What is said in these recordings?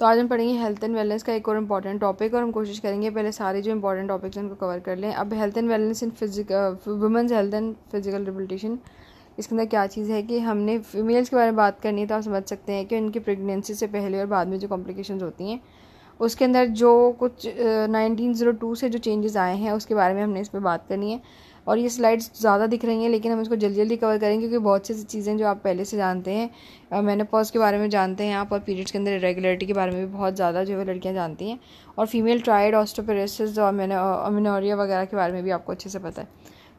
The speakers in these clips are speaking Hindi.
तो आज हम पढ़ेंगे हेल्थ एंड वेलनेस का एक और इम्पॉर्टेंट टॉपिक और हम कोशिश करेंगे पहले सारे जो इंपॉर्टेंट टॉपिक्स हैं उनको कवर कर लें अब health and wellness in physic women's health and physical rehabilitation इसके अंदर क्या चीज़ है कि हमने फीमेल्स के बारे में बात करनी है तो आप समझ सकते हैं कि उनकी प्रेगनेंसी से पहले और बाद में जो कॉम्प्लिकेशन होती हैं उसके अंदर जो कुछ नाइनटीन ज़ीरो टू से जो चेंजेस आए हैं उसके बारे में हमने इस पर बात करनी है और ये स्लाइड्स ज़्यादा दिख रही हैं लेकिन हम इसको जल्दी जल्दी कवर करेंगे क्योंकि बहुत सी चीज़ें जो आप पहले से जानते हैं पॉज के बारे में जानते हैं आप और पीरियड्स के अंदर इरेगुलरिटी के बारे में भी बहुत ज़्यादा जो है लड़कियाँ जानती हैं और फीमेल ट्राइड ऑस्टोपेरेसिस और अमिनोरिया वगैरह के बारे में भी आपको अच्छे से पता है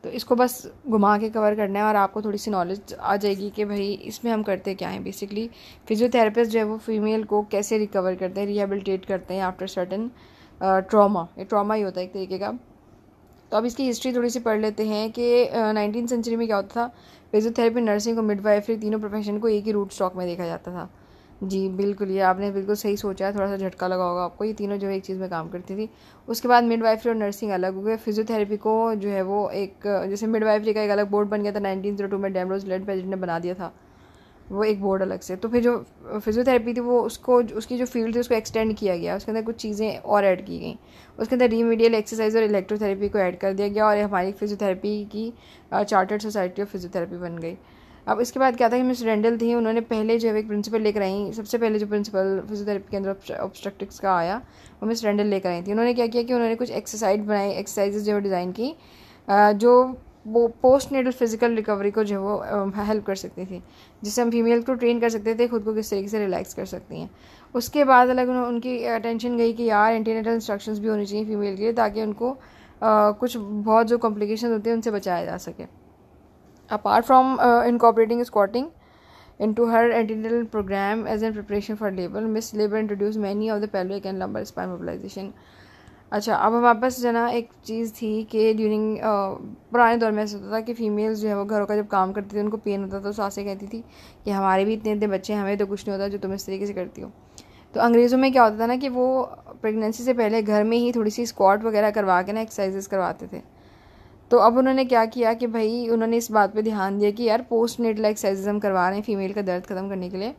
तो इसको बस घुमा के कवर करना है और आपको थोड़ी सी नॉलेज आ जाएगी कि भाई इसमें हम करते क्या हैं बेसिकली फिजियोथेरेपिस्ट जो है वो फीमेल को कैसे रिकवर करते हैं रिहेबिलिटेट करते हैं आफ्टर सर्टन ट्रॉमा ये ट्रॉमा ही होता है एक तरीके का तो अब इसकी हिस्ट्री थोड़ी सी पढ़ लेते हैं कि नाइनटीन सेंचुरी में क्या होता था फिजियोथेरेपी नर्सिंग और मिडवाइफरी तीनों प्रोफेशन को एक ही रूट स्टॉक में देखा जाता था जी बिल्कुल ये आपने बिल्कुल सही सोचा है थोड़ा सा झटका लगा होगा आपको ये तीनों जो है एक चीज़ में काम करती थी उसके बाद मिडवाइफरी और नर्सिंग अलग हो गए फिजियोथेरेपी को जो है वो एक जैसे मिडवाइफरी का एक अलग बोर्ड बन गया था नाइनटीन जीरो टू में डेमरोज लेड प्रेजिडेंट ने बना दिया था वो एक बोर्ड अलग से तो फिर जो फिजियोथेरेपी थी वो उसको उसकी जो फील्ड थी उसको एक्सटेंड किया गया उसके अंदर कुछ चीज़ें और ऐड की गई उसके अंदर रीमीडियल एक्सरसाइज और इलेक्ट्रोथेरेपी को ऐड कर दिया गया और हमारी फिजियोथेरेपी की चार्टर्ड सोसाइटी ऑफ फिजियोथेरेपी बन गई अब इसके बाद क्या था कि मिस रेंडल थी उन्होंने पहले जो है एक प्रिंसिपल लेकर आई सबसे पहले जो प्रिंसिपल फिजियोथेरेपी के अंदर ऑब्स्ट्रक्टिक्स का आया वो मिस रेंडल लेकर आई थी उन्होंने क्या किया कि उन्होंने कुछ एक्सरसाइज बनाई एक्सरसाइज जो डिज़ाइन की जो वो पोस्ट नेटल फिजिकल रिकवरी को जो वो हेल्प um, कर सकती थी जिससे हम फीमेल को ट्रेन कर सकते थे खुद को किस तरीके से रिलैक्स कर सकती हैं उसके बाद अलग उनकी अटेंशन गई कि यार एंटीनेटल इंस्ट्रक्शंस भी होनी चाहिए फीमेल के लिए ताकि उनको आ, uh, कुछ बहुत जो कॉम्प्लिकेशन होते हैं उनसे बचाया जा सके apart from incorporating squatting into her antenatal programme as an preparation for labour miss labour introduce many of the pelvic and lumbar spine mobilisation अच्छा अब हमारे पास जो ना एक चीज़ थी कि ड्यूरिंग पुराने दौर में ऐसा होता था कि फ़ीमेल्स जो है वो घरों का जब काम करती थी उनको पेन होता था तो सासें कहती थी कि हमारे भी इतने इतने बच्चे हैं हमें तो कुछ नहीं होता जो तुम इस तरीके से करती हो तो अंग्रेज़ों में क्या होता था ना कि वो प्रेगनेंसी से पहले घर में ही थोड़ी सी स्क्वाट वगैरह करवा के ना एक्सरसाइजेस करवाते थे तो अब उन्होंने क्या किया कि भाई उन्होंने इस बात पर ध्यान दिया कि यार पोस्ट नेटल एक्सरसाइज हम करवा रहे हैं फीमेल का दर्द ख़त्म करने के लिए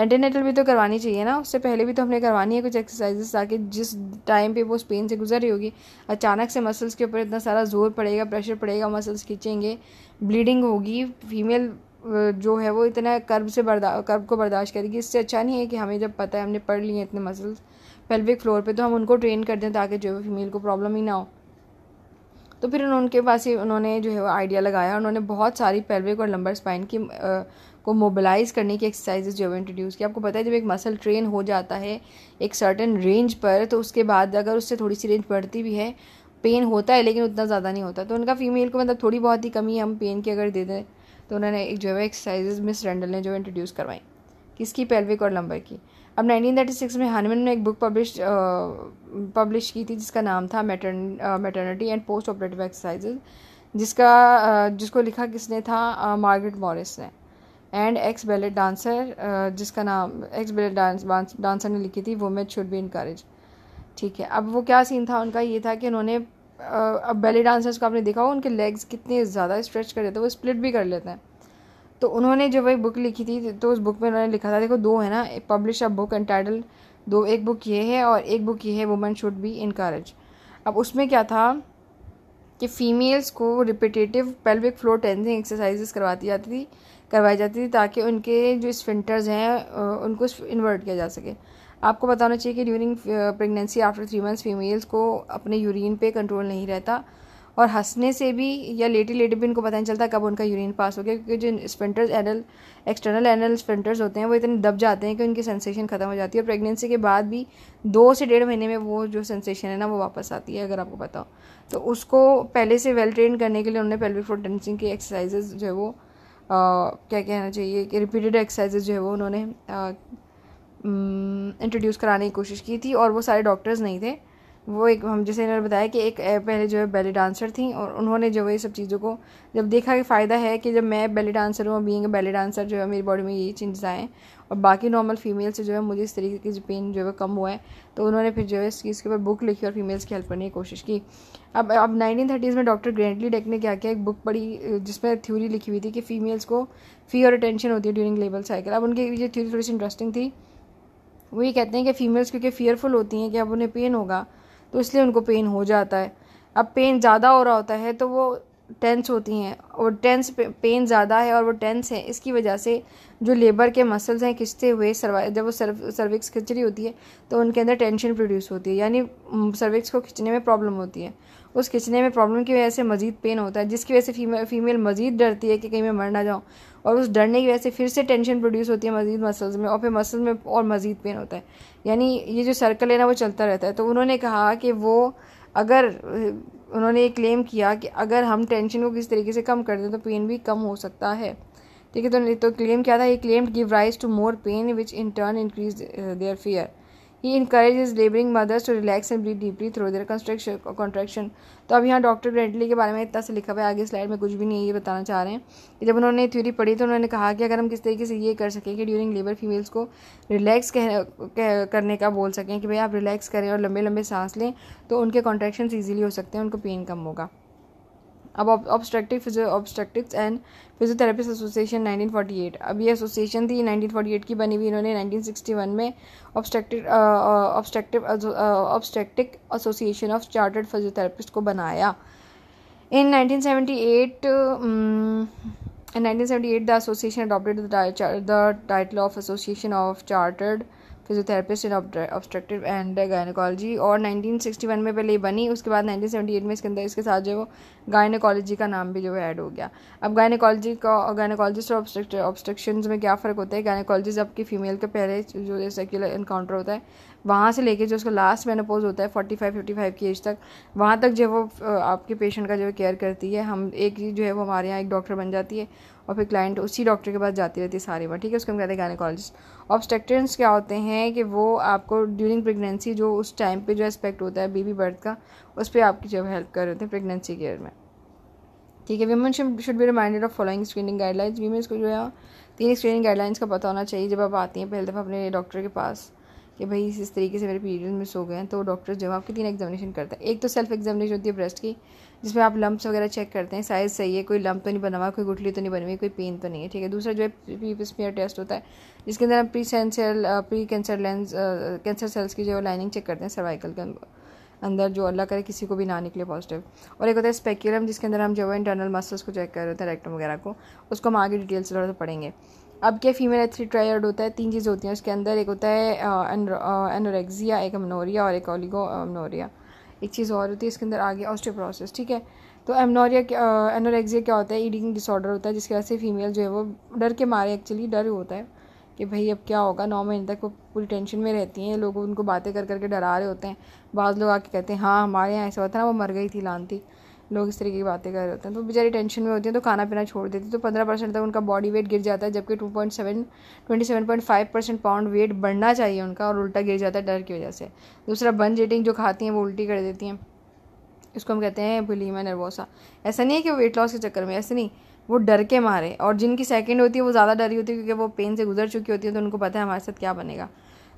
एंटीनेटल भी तो करवानी चाहिए ना उससे पहले भी तो हमने करवानी है कुछ एक्सरसाइजेस ताकि जिस टाइम पे वो उस पेन से गुजर रही होगी अचानक से मसल्स के ऊपर इतना सारा जोर पड़ेगा प्रेशर पड़ेगा मसल्स खींचेंगे ब्लीडिंग होगी फीमेल जो है वो इतना कर्ब से बर्दा कर्ब को बर्दाश्त करेगी इससे अच्छा नहीं है कि हमें जब पता है हमने पढ़ लिए इतने मसल्स पेल्विक फ्लोर पे तो हम उनको ट्रेन कर दें ताकि जो है फीमेल को प्रॉब्लम ही ना हो तो फिर उनके पास ही उन्होंने जो है वो आइडिया लगाया उन्होंने बहुत सारी पेल्विक और लंबर स्पाइन की को मोबिलाइज़ करने की एक्सरसाइजेज जो है इंट्रोड्यूस की आपको पता है जब एक मसल ट्रेन हो जाता है एक सर्टन रेंज पर तो उसके बाद अगर उससे थोड़ी सी रेंज बढ़ती भी है पेन होता है लेकिन उतना ज़्यादा नहीं होता तो उनका फीमेल को मतलब थोड़ी बहुत ही कमी हम पेन की अगर दे दें तो उन्होंने एक जो है एक्सरसाइजेज मिस रेंडल ने जो इंट्रोड्यूस करवाई किसकी पेल्विक और लंबर की अब 1936 में हानमन ने एक बुक पब्लिश पब्लिश की थी जिसका नाम था mater maternity and post operative exercises जिसका जिसको लिखा किसने था मार्गरेट मॉरिस ने एंड एक्स बैलेट डांसर जिसका नाम एक्स बैलेट डांस डांसर ने लिखी थी वुमेन शुड बी इनकरेज ठीक है अब वो क्या सीन था उनका ये था कि उन्होंने अब बैले डांसर्स को आपने देखा हो उनके लेग्स कितने ज़्यादा स्ट्रेच कर देते हैं वो स्प्लिट भी कर लेते हैं तो उन्होंने जब वही बुक लिखी थी तो उस बुक में उन्होंने लिखा था देखो दो है ना पब्लिश अ बुक एंड दो एक बुक ये है और एक बुक ये है वुमेन शुड बी इनकरेज अब उसमें क्या था कि फ़ीमेल्स को repetitive pelvic floor tensing exercises करवाती जाती थी करवाई जाती थी ताकि उनके जो स्फिंटर्स हैं उनको इन्वर्ट किया जा सके आपको बताना चाहिए कि during pregnancy after three months females को अपने यूरिन पे कंट्रोल नहीं रहता और हंसने से भी या लेटी लेटी भी उनको पता नहीं चलता कब उनका यूरिन पास हो गया क्योंकि जो sphincters anal external anal sphincters होते हैं वो इतने दब जाते हैं कि उनकी सेंसेशन ख़त्म हो जाती है और प्रेगनेंसी के बाद भी दो से डेढ़ महीने में वो जो सेंसेशन है ना वो वापस आती है अगर आपको पता हो तो उसको पहले से वेल ट्रेन करने के लिए उन्होंने पेल्विक फ्लोर डेंसिंग की एक्सरसाइजेज जो है वो क्या कहना चाहिए कि रिपीटेड एक्सरसाइजेज जो है वो उन्होंने इंट्रोड्यूस कराने की कोशिश की थी और वो सारे डॉक्टर्स नहीं थे वो एक हम जैसे इन्होंने बताया कि एक पहले जो है बेली डांसर थी और उन्होंने जो है सब चीज़ों को जब देखा कि फ़ायदा है कि जब मैं बेली डांसर हूँ बीइंग बेली डांसर जो है मेरी बॉडी में ये चेंजेस आए और बाकी नॉर्मल फीमेल से जो है मुझे इस तरीके की जो पेन जो है कम हुआ है तो उन्होंने फिर जो है इस चीज़ के ऊपर बुक लिखी और फीमेल्स की हेल्प करने की कोशिश की अब अब नाइनटीन थर्टीज़ में डॉक्टर ग्रेंटली डेक ने क्या किया एक बुक पढ़ी जिसमें थ्योरी लिखी हुई थी कि फीमेल्स को फी और अटेंशन होती है ड्यूरिंग लेबल साइकिल अब उनकी ये थ्योरी थोड़ी सी इंटरेस्टिंग थी वो ये कहते हैं कि फ़ीमेल्स क्योंकि फियरफुल होती हैं कि अब उन्हें पेन होगा तो इसलिए उनको पेन हो जाता है अब पेन ज़्यादा हो रहा होता है तो वो टेंस होती हैं और टेंस पे, पेन ज़्यादा है और वो टेंस है इसकी वजह से जो लेबर के मसल्स हैं खिंचते हुए सर्वा जब वो सर्व सर्विक्स खिंच रही होती है तो उनके अंदर टेंशन प्रोड्यूस होती है यानी सर्विक्स को खिंचने में प्रॉब्लम होती है उस खिंचने में प्रॉब्लम की वजह से मज़ीद पेन होता है जिसकी वजह से फीमेल फीमेल मज़ीद डरती है कि कहीं मैं मर ना जाऊँ और उस डरने की वजह से फिर से टेंशन प्रोड्यूस होती है मज़ीद मसल्स में और फिर मसल्स में और मज़ीद पेन होता है यानी ये जो सर्कल है ना वो चलता रहता है तो उन्होंने कहा कि वो अगर उन्होंने ये क्लेम किया कि अगर हम टेंशन को किसी तरीके से कम कर दें तो पेन भी कम हो सकता है ठीक है तो तो क्लेम क्या था ये claim give rise to more pain which in turn increase their fear he encourage labouring mothers to relax and breathe deeply through their construction contraction तो अब यहाँ डॉक्टर ग्रेंटली के बारे में इतना से लिखा हुआ है आगे स्लाइड में कुछ भी नहीं ये बताना चाह रहे हैं कि जब उन्होंने थ्योरी पढ़ी तो उन्होंने कहा कि अगर हम किस तरीके से ये कर सकें कि ड्यूरिंग लेबर फीमेल्स को रिलैक्स करने का बोल सकें कि भाई आप रिलैक्स करें और लंबे लंबे सांस लें तो उनके कॉन्ट्रैक्शन ईजिली हो सकते हैं उनको पेन कम होगा अब obstructive obstetrics and physiotherapist association 1948 अब ये एसोसिएशन थी 1948 की बनी हुई इन्होंने 1961 में obstructive obstructive obstetric association of chartered physiotherapist को बनाया in 1978 um, in 1978 the association adopted the, the title of association of chartered physiotherapist in obstructive and gynaecology और 1961 में पहले बनी उसके बाद 1978 में इसके अंदर इसके साथ जो है गायनोकॉलोजी का नाम भी जो है ऐड हो गया अब गायनोकॉलोजी का गायनोकॉलोजिस्ट और ऑब्स्ट्रक्शन में क्या फ़र्क होता है गायनोकॉलोजिस्ट आपकी फीमेल के पहले जो सेक्युलर इनकाउंटर होता है वहाँ से लेके जो उसका लास्ट मेनोपोज होता है फोर्टी फाइव फिफ्टी फाइव की एज तक वहाँ तक जो है वो आपके पेशेंट का जो है केयर करती है हम एक जो है वो हमारे यहाँ एक डॉक्टर बन जाती है और फिर क्लाइंट उसी डॉक्टर के पास जाती रहती है सारी बार ठीक है उसको हम कहते हैं गायनिकोलॉजिस्ट ऑब्स्ट्रक्टेंट्स क्या होते हैं कि वो आपको ड्यूरिंग प्रेगनेंसी जो उस टाइम पे जो एस्पेक्ट होता है बेबी बर्थ का उस पर आपकी जो हेल्प कर रहे होते हैं प्रेगनेंसी केयर में ठीक है women should be reminded of following screening guidelines women's को जो है तीन स्क्रीनिंग गाइडलाइंस का पता होना चाहिए जब आप आती हैं पहले दफ़ा अपने डॉक्टर के पास कि भाई इस तरीके से मेरे पीरियड मिस हो गए हैं तो डॉक्टर जब आपकी तीन एग्जामिनेशन करता है एक तो सेल्फ एग्जामिनेशन होती है ब्रेस्ट की जिसमें आप लम्ब वगैरह चेक करते हैं साइज़ सही है कोई लम्ब तो नहीं बना हुआ कोई गुठली तो नहीं बनी हुई कोई पेन तो नहीं है ठीक है दूसरा जो है पी स्मीयर टेस्ट होता है जिसके अंदर हम pre cancer pre cancer lens cancer cells की जो लाइनिंग चेक करते हैं सर्वाइकल के अंदर जो अल्लाह करे किसी को भी ना निकले पॉजिटिव और एक होता है स्पेक्यूलम जिसके अंदर हम जो है इंटरनल मसल्स को चेक कर रहे थे रेक्टम वगैरह को उसको हम आगे डिटेल्स थोड़ा सा पढ़ेंगे अब क्या फीमेल एथलीट ट्रायड होता है तीन चीज़ होती हैं उसके अंदर एक होता है एनोरेक्सिया uh, uh, एक अमनोरिया और एक ओलिगो अमनोरिया एक चीज़ और होती है इसके अंदर आगे ऑस्टियोप्रोसेस ठीक है तो एमनोरिया एनोरेक्सिया uh, क्या होता है ईडिंग डिसऑर्डर होता है जिसकी वजह से फीमेल जो है वो डर के मारे एक्चुअली डर होता है कि भाई अब क्या होगा नौ महीने तक वो पूरी टेंशन में रहती हैं लोग उनको बातें कर करके डरा रहे होते हैं बाद लोग आके कहते हैं हाँ हमारे यहाँ ऐसा होता है ना वो मर गई थी लान थी लोग इस तरीके की बातें कर रहे होते हैं तो बेचारी टेंशन में होती है तो खाना पीना छोड़ देती है तो पंद्रह परसेंट तक उनका बॉडी वेट गिर जाता है जबकि two point seven twenty seven point five percent pound weight बढ़ना चाहिए उनका और उल्टा गिर जाता है डर की वजह से दूसरा बन जेटिंग जो खाती हैं वो उल्टी कर देती हैं इसको हम कहते हैं मैं नर्वोसा ऐसा नहीं है कि वेट लॉस के चक्कर में ऐसे नहीं वो डर के मारे और जिनकी सेकंड होती है वो ज़्यादा डरी होती है क्योंकि वो पेन से गुजर चुकी होती है तो उनको पता है हमारे साथ क्या बनेगा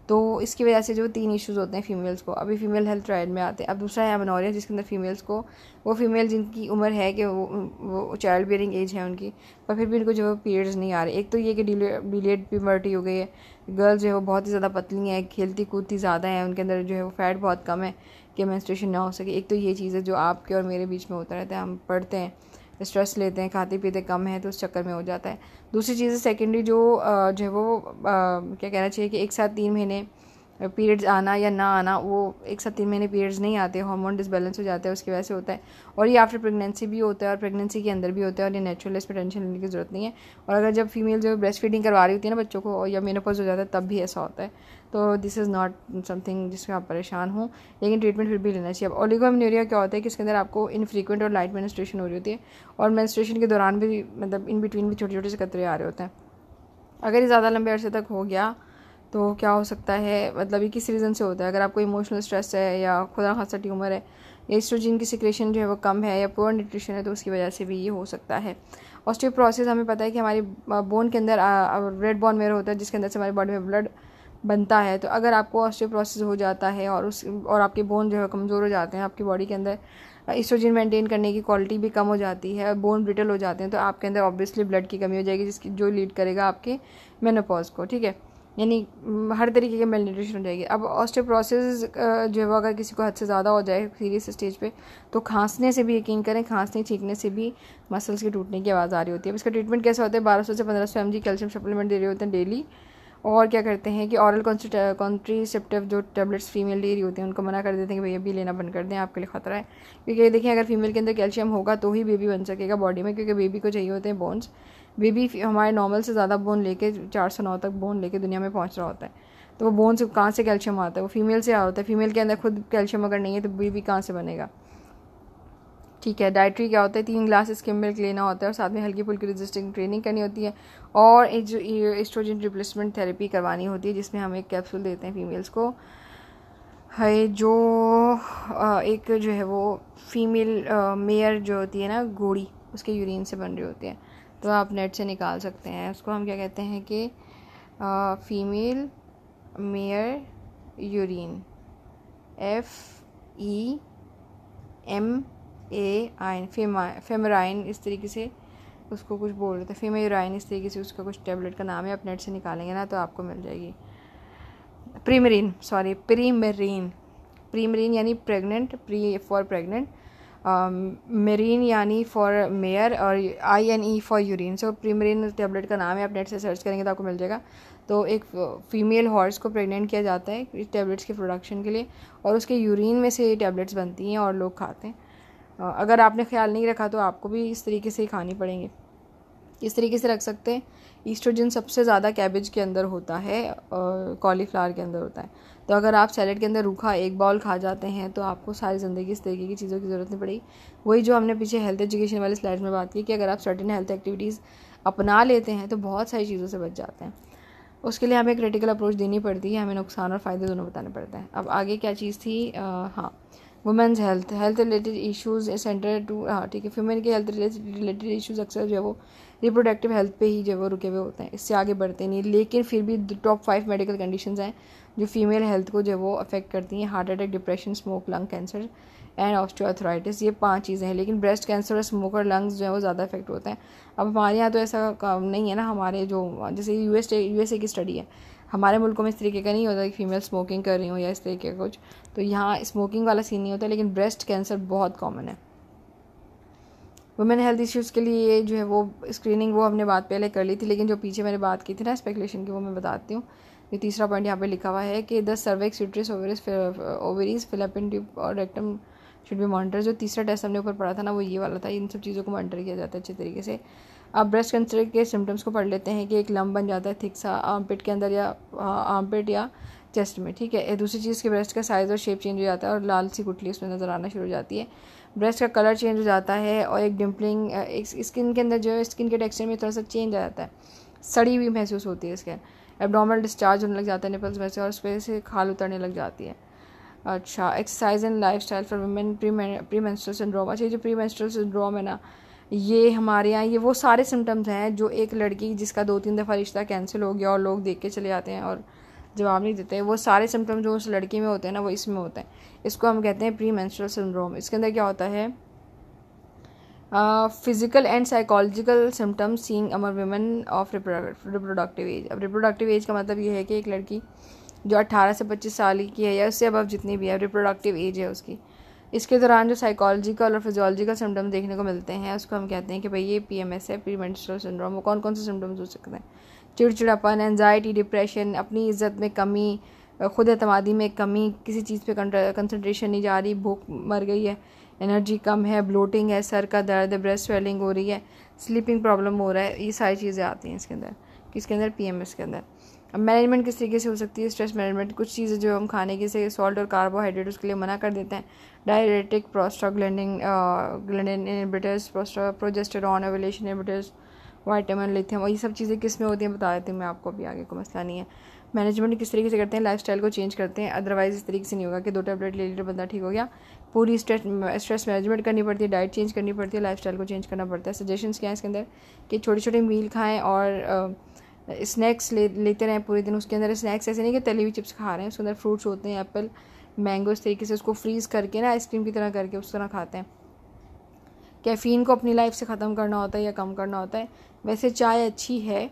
तो इसकी वजह से जो तीन इश्यूज होते हैं फीमेल्स को अभी फीमेल हेल्थ ट्रायल में आते हैं अब दूसरा है अमनोरिया जिसके अंदर फीमेल्स को वो फीमेल जिनकी उम्र है कि वो वो चाइल्ड बियरिंग एज है उनकी पर फिर भी उनको जो है पीरियड्स नहीं आ रहे एक तो ये कि डिलेट प्यमर्टी हो गई है गर्ल्स जो है वो बहुत ही ज़्यादा पतली हैं खेलती कूदती ज़्यादा हैं उनके अंदर जो है वो फैट बहुत कम है कि मैंस्ट्रेशन ना हो सके एक तो ये चीज़ है जो आपके और मेरे बीच में होता रहता है हम पढ़ते हैं स्ट्रेस लेते हैं खाते पीते कम है तो उस चक्कर में हो जाता है दूसरी चीज़ है सेकेंडरी जो जो है वो क्या कहना चाहिए कि एक साथ तीन महीने पीरियड्स आना या ना आना वो एक साथ तीन महीने पीरियड्स नहीं आते हार्मोन डिसबैलेंस हो जाता है उसकी वजह से होता है और ये आफ्टर प्रेगनेंसी भी होता है और प्रेगनेंसी के अंदर भी होता है और ये नेचुरल इस पर टेंशन लेने की ज़रूरत नहीं है और अगर जब फीमेल जो ब्रेस्ट फीडिंग करवा रही होती है ना बच्चों को या मेनोपॉज हो जाता है तब भी ऐसा होता है तो दिस इज़ नॉट समथिंग जिसमें आप परेशान हो लेकिन ट्रीटमेंट फिर भी लेना चाहिए अब ओलिगोमनूरिया क्या होता है कि इसके अंदर आपको इनफ्रीक्वेंट और लाइट मेनस्ट्रेशन हो रही होती है और मेनस्ट्रेशन के दौरान भी मतलब इन बिटवीन भी छोटे छोटे से कतरे आ रहे होते हैं अगर ये ज़्यादा लंबे अरसे तक हो गया तो क्या हो सकता है मतलब ये किस रीज़न से होता है अगर आपको इमोशनल स्ट्रेस है या खुदा खासा ट्यूमर है या एस्ट्रोजिन की सिक्रेशन जो है वो कम है या पोअर न्यूट्रिशन है तो उसकी वजह से भी ये हो सकता है ऑस्टियोप्रोसेस हमें पता है कि हमारी बोन के अंदर रेड बोन मेयर होता है जिसके अंदर से हमारी बॉडी में ब्लड बनता है तो अगर आपको ऑस्टियोप्रोसिस हो जाता है और उस और आपके बोन जो है कमज़ोर हो जाते हैं आपकी बॉडी के अंदर इस्ट्रोजिन मेंटेन करने की क्वालिटी भी कम हो जाती है बोन ब्रिटल हो जाते हैं तो आपके अंदर ऑब्वियसली ब्लड की कमी हो जाएगी जिसकी जो लीड करेगा आपके मेनोपॉज को ठीक है यानी हर तरीके की मेल न्यूट्रिशन हो जाएगी अब ऑस्टियोप्रोसिस जो है वो अगर किसी को हद से ज़्यादा हो जाए सीरियस स्टेज पे तो खांसने से भी यकीन करें खांसने छींकने से भी मसल्स के टूटने की आवाज़ आ रही होती है अब इसका ट्रीटमेंट कैसे होता है बारह सौ से पंद्रह सौ एम जी कैल्शियम सप्लीमेंट दे रहे होते हैं डेली और क्या करते हैं कि औरल कॉन्ट्रीसेप्टिव uh, जो टैबलेट्स फीमेल ले रही होती हैं उनको मना कर देते हैं कि भैया भी लेना बंद कर दें आपके लिए ख़तरा है क्योंकि देखिए अगर फीमेल के अंदर कैल्शियम होगा तो ही बेबी बन सकेगा बॉडी में क्योंकि बेबी को चाहिए होते हैं बोन्स बेबी हमारे नॉर्मल से ज़्यादा बोन लेके चार सौ नौ तक बोन लेके दुनिया में पहुँच रहा होता है तो वो बोन से कहाँ से कैल्शियम आता है वो फीमेल से आ होता है फीमेल के अंदर खुद कैल्शियम अगर नहीं है तो बेबी कहाँ से बनेगा ठीक है डाइट्री क्या होता है तीन ग्लास स्किम मिल्क लेना होता है और साथ में हल्की फुल्की रेजिस्टिंग ट्रेनिंग करनी होती है और एस्ट्रोजन रिप्लेसमेंट थेरेपी करवानी होती है जिसमें हम एक कैप्सूल देते हैं फीमेल्स को है जो एक जो है वो फीमेल मेयर जो होती है ना घोड़ी उसके यूरिन से बन रही होती है तो आप नेट से निकाल सकते हैं उसको हम क्या कहते हैं कि female mare urine F E M A I N फेमा फेमराइन इस तरीके से उसको कुछ बोल रहे थे फेमेराइन इस तरीके से उसका कुछ टेबलेट का नाम है आप नेट से निकालेंगे ना तो आपको मिल जाएगी प्रीमरीन सॉरी प्रीमरीन प्रीमरीन यानी प्रेग्नेंट प्री फॉर प्रेग्नेंट मेरीन यानी फॉर मेयर और I N E for urine so Premarin tablet का नाम है आप नेट से सर्च करेंगे तो आपको मिल जाएगा तो एक फीमेल uh, हॉर्स को प्रेग्नेंट किया जाता है टेबलेट्स के प्रोडक्शन के लिए और उसके यूरिन में से ये बनती हैं और लोग खाते हैं अगर आपने ख्याल नहीं रखा तो आपको भी इस तरीके से ही खानी पड़ेंगे इस तरीके से रख सकते हैं ईस्ट्रोजन सबसे ज़्यादा कैबेज के अंदर होता है कॉलीफ्लावर के अंदर होता है तो अगर आप सैलड के अंदर रूखा एक बाउल खा जाते हैं तो आपको सारी ज़िंदगी इस तरीके की चीज़ों की ज़रूरत नहीं पड़ेगी वही जो हमने पीछे हेल्थ एजुकेशन वाले स्लाइड में बात की कि अगर आप सर्टन हेल्थ एक्टिविटीज़ अपना लेते हैं तो बहुत सारी चीज़ों से बच जाते हैं उसके लिए हमें क्रिटिकल अप्रोच देनी पड़ती है हमें नुकसान और फ़ायदे दोनों बताने पड़ते हैं अब आगे क्या चीज़ थी हाँ women's health health related issues centre to हाँ ठीक है फीमेल के हेल्थ रिलेटेड इशूज अक्सर जो है वो रिप्रोडक्टिव हेल्थ पे ही जो है वो रुके हुए होते हैं इससे आगे बढ़ते नहीं लेकिन फिर भी टॉप फाइव मेडिकल कंडीशन हैं जो फीमेल हेल्थ को जो है वो अफेक्ट करती हैं heart attack depression smoke lung cancer and osteoarthritis ये पांच चीज़ें हैं लेकिन ब्रेस्ट कैंसर और स्मोक और लंग्स जो है वो ज़्यादा अफेक्ट होते हैं अब हमारे यहाँ तो ऐसा नहीं है ना हमारे जो जैसे U S U S A की स्टडी है हमारे मुल्कों में इस तरीके का नहीं होता कि फ़ीमेल स्मोकिंग कर रही हूँ या इस तरीके का कुछ तो यहाँ स्मोकिंग वाला सीन नहीं होता लेकिन ब्रेस्ट कैंसर बहुत कॉमन है वुमेन हेल्थ इश्यूज़ के लिए जो है वो स्क्रीनिंग वो हमने बात पहले कर ली थी लेकिन जो पीछे मैंने बात की थी ना स्पेकुलेशन की वो मैं बताती हूँ ये तीसरा पॉइंट यहाँ पे लिखा हुआ है कि the cervix uterus ovaries ovaries fallopian tube और रेक्टम शुड बी मॉनिटर जो तीसरा टेस्ट हमने ऊपर पढ़ा था ना वो ये वाला था इन सब चीज़ों को मॉनिटर किया जाता है अच्छे तरीके से अब ब्रेस्ट कैंसर के सिम्टम्स को पढ़ लेते हैं कि एक लम बन जाता है थिक सा आर्मपिट के अंदर या आर्मपिट या चेस्ट में ठीक है दूसरी चीज़ कि ब्रेस्ट का साइज़ और शेप चेंज हो जाता है और लाल सी गुटली उसमें नज़र आना शुरू हो जाती है ब्रेस्ट का कलर चेंज हो जाता है और एक डिम्पलिंग एक स्किन के अंदर जो है स्किन के टेक्सचर में थोड़ा सा चेंज आ जाता है सड़ी हुई महसूस होती है इसके एबडोमिनल डिस्चार्ज होने लग जाता है निपल्स में से और उस वजह से खाल उतरने लग जाती है अच्छा exercise and lifestyle for women pre pre menstrual syndrome अच्छा ये जो प्री मेंस्ट्रल सिंड्रोम है ना ये हमारे यहाँ ये वो सारे सिम्टम्स हैं जो एक लड़की जिसका दो तीन दफ़ा रिश्ता कैंसिल हो गया और लोग देख के चले जाते हैं और जवाब नहीं देते वो सारे सिम्टम जो उस लड़की में होते हैं ना वो इसमें होते हैं इसको हम कहते हैं प्री मैंस्ट्रल सिंड्रोम इसके अंदर क्या होता है physical and psychological symptoms seeing among women of reproductive age अब रिप्रोडक्टिव एज का मतलब ये है कि एक लड़की जो अट्ठारह से पच्चीस साल की है या उससे अब जितनी भी है रिप्रोडक्टिव एज है उसकी इसके दौरान जो साइकोलॉजिकल और फिजियोलॉजिकल सिम्टम देखने को मिलते हैं उसको हम कहते हैं कि भाई ये पी एम एस है प्री मेंस्ट्रुअल सिंड्रोम वो कौन कौन से सिम्टम्स हो सकते हैं चिड़चिड़ापन एनजाइटी डिप्रेशन अपनी इज्जत में कमी खुद अतमादी में कमी किसी चीज़ पे कंसंट्रेशन नहीं जा रही भूख मर गई है एनर्जी कम है ब्लोटिंग है सर का दर्द है ब्रेस्ट स्वेलिंग हो रही है स्लीपिंग प्रॉब्लम हो रहा है ये सारी चीज़ें आती हैं इसके अंदर किसके अंदर पी एम एस के अंदर अब मैनेजमेंट किस तरीके से हो सकती है स्ट्रेस मैनेजमेंट कुछ चीज़ें जो हम खाने की से सॉल्ट और कार्बोहाइड्रेट उसके लिए मना कर देते हैं diuretic prostaglandin uh, glandin inhibitors progesterone ovulation inhibitors vitamin lithium और ये सब चीज़ें किस में होती हैं बता देती हूँ मैं आपको अभी आगे को मसला नहीं है मैनेजमेंट किस तरीके से करते हैं लाइफस्टाइल को चेंज करते हैं अदरवाइज इस तरीके से नहीं होगा कि दो टैबलेट ले लीजिए बंदा ठीक हो गया पूरी स्ट्रेस स्ट्रेस मैनेजमेंट करनी पड़ती है डाइट चेंज करनी पड़ती है लाइफस्टाइल को चेंज करना पड़ता है सजेशंस क्या है इसके अंदर कि छोटे छोटे मील खाएँ और स्नैक्स uh, ले लेते रहें पूरे दिन उसके अंदर स्नैक्स ऐसे नहीं कि तली हुई चिप्स खा रहे हैं उसके अंदर फ्रूट्स होते हैं एप्पल मैंगो इस तरीके से उसको फ्रीज़ करके ना आइसक्रीम की तरह करके उस तरह खाते हैं कैफ़ीन को अपनी लाइफ से ख़त्म करना होता है या कम करना होता है वैसे चाय अच्छी है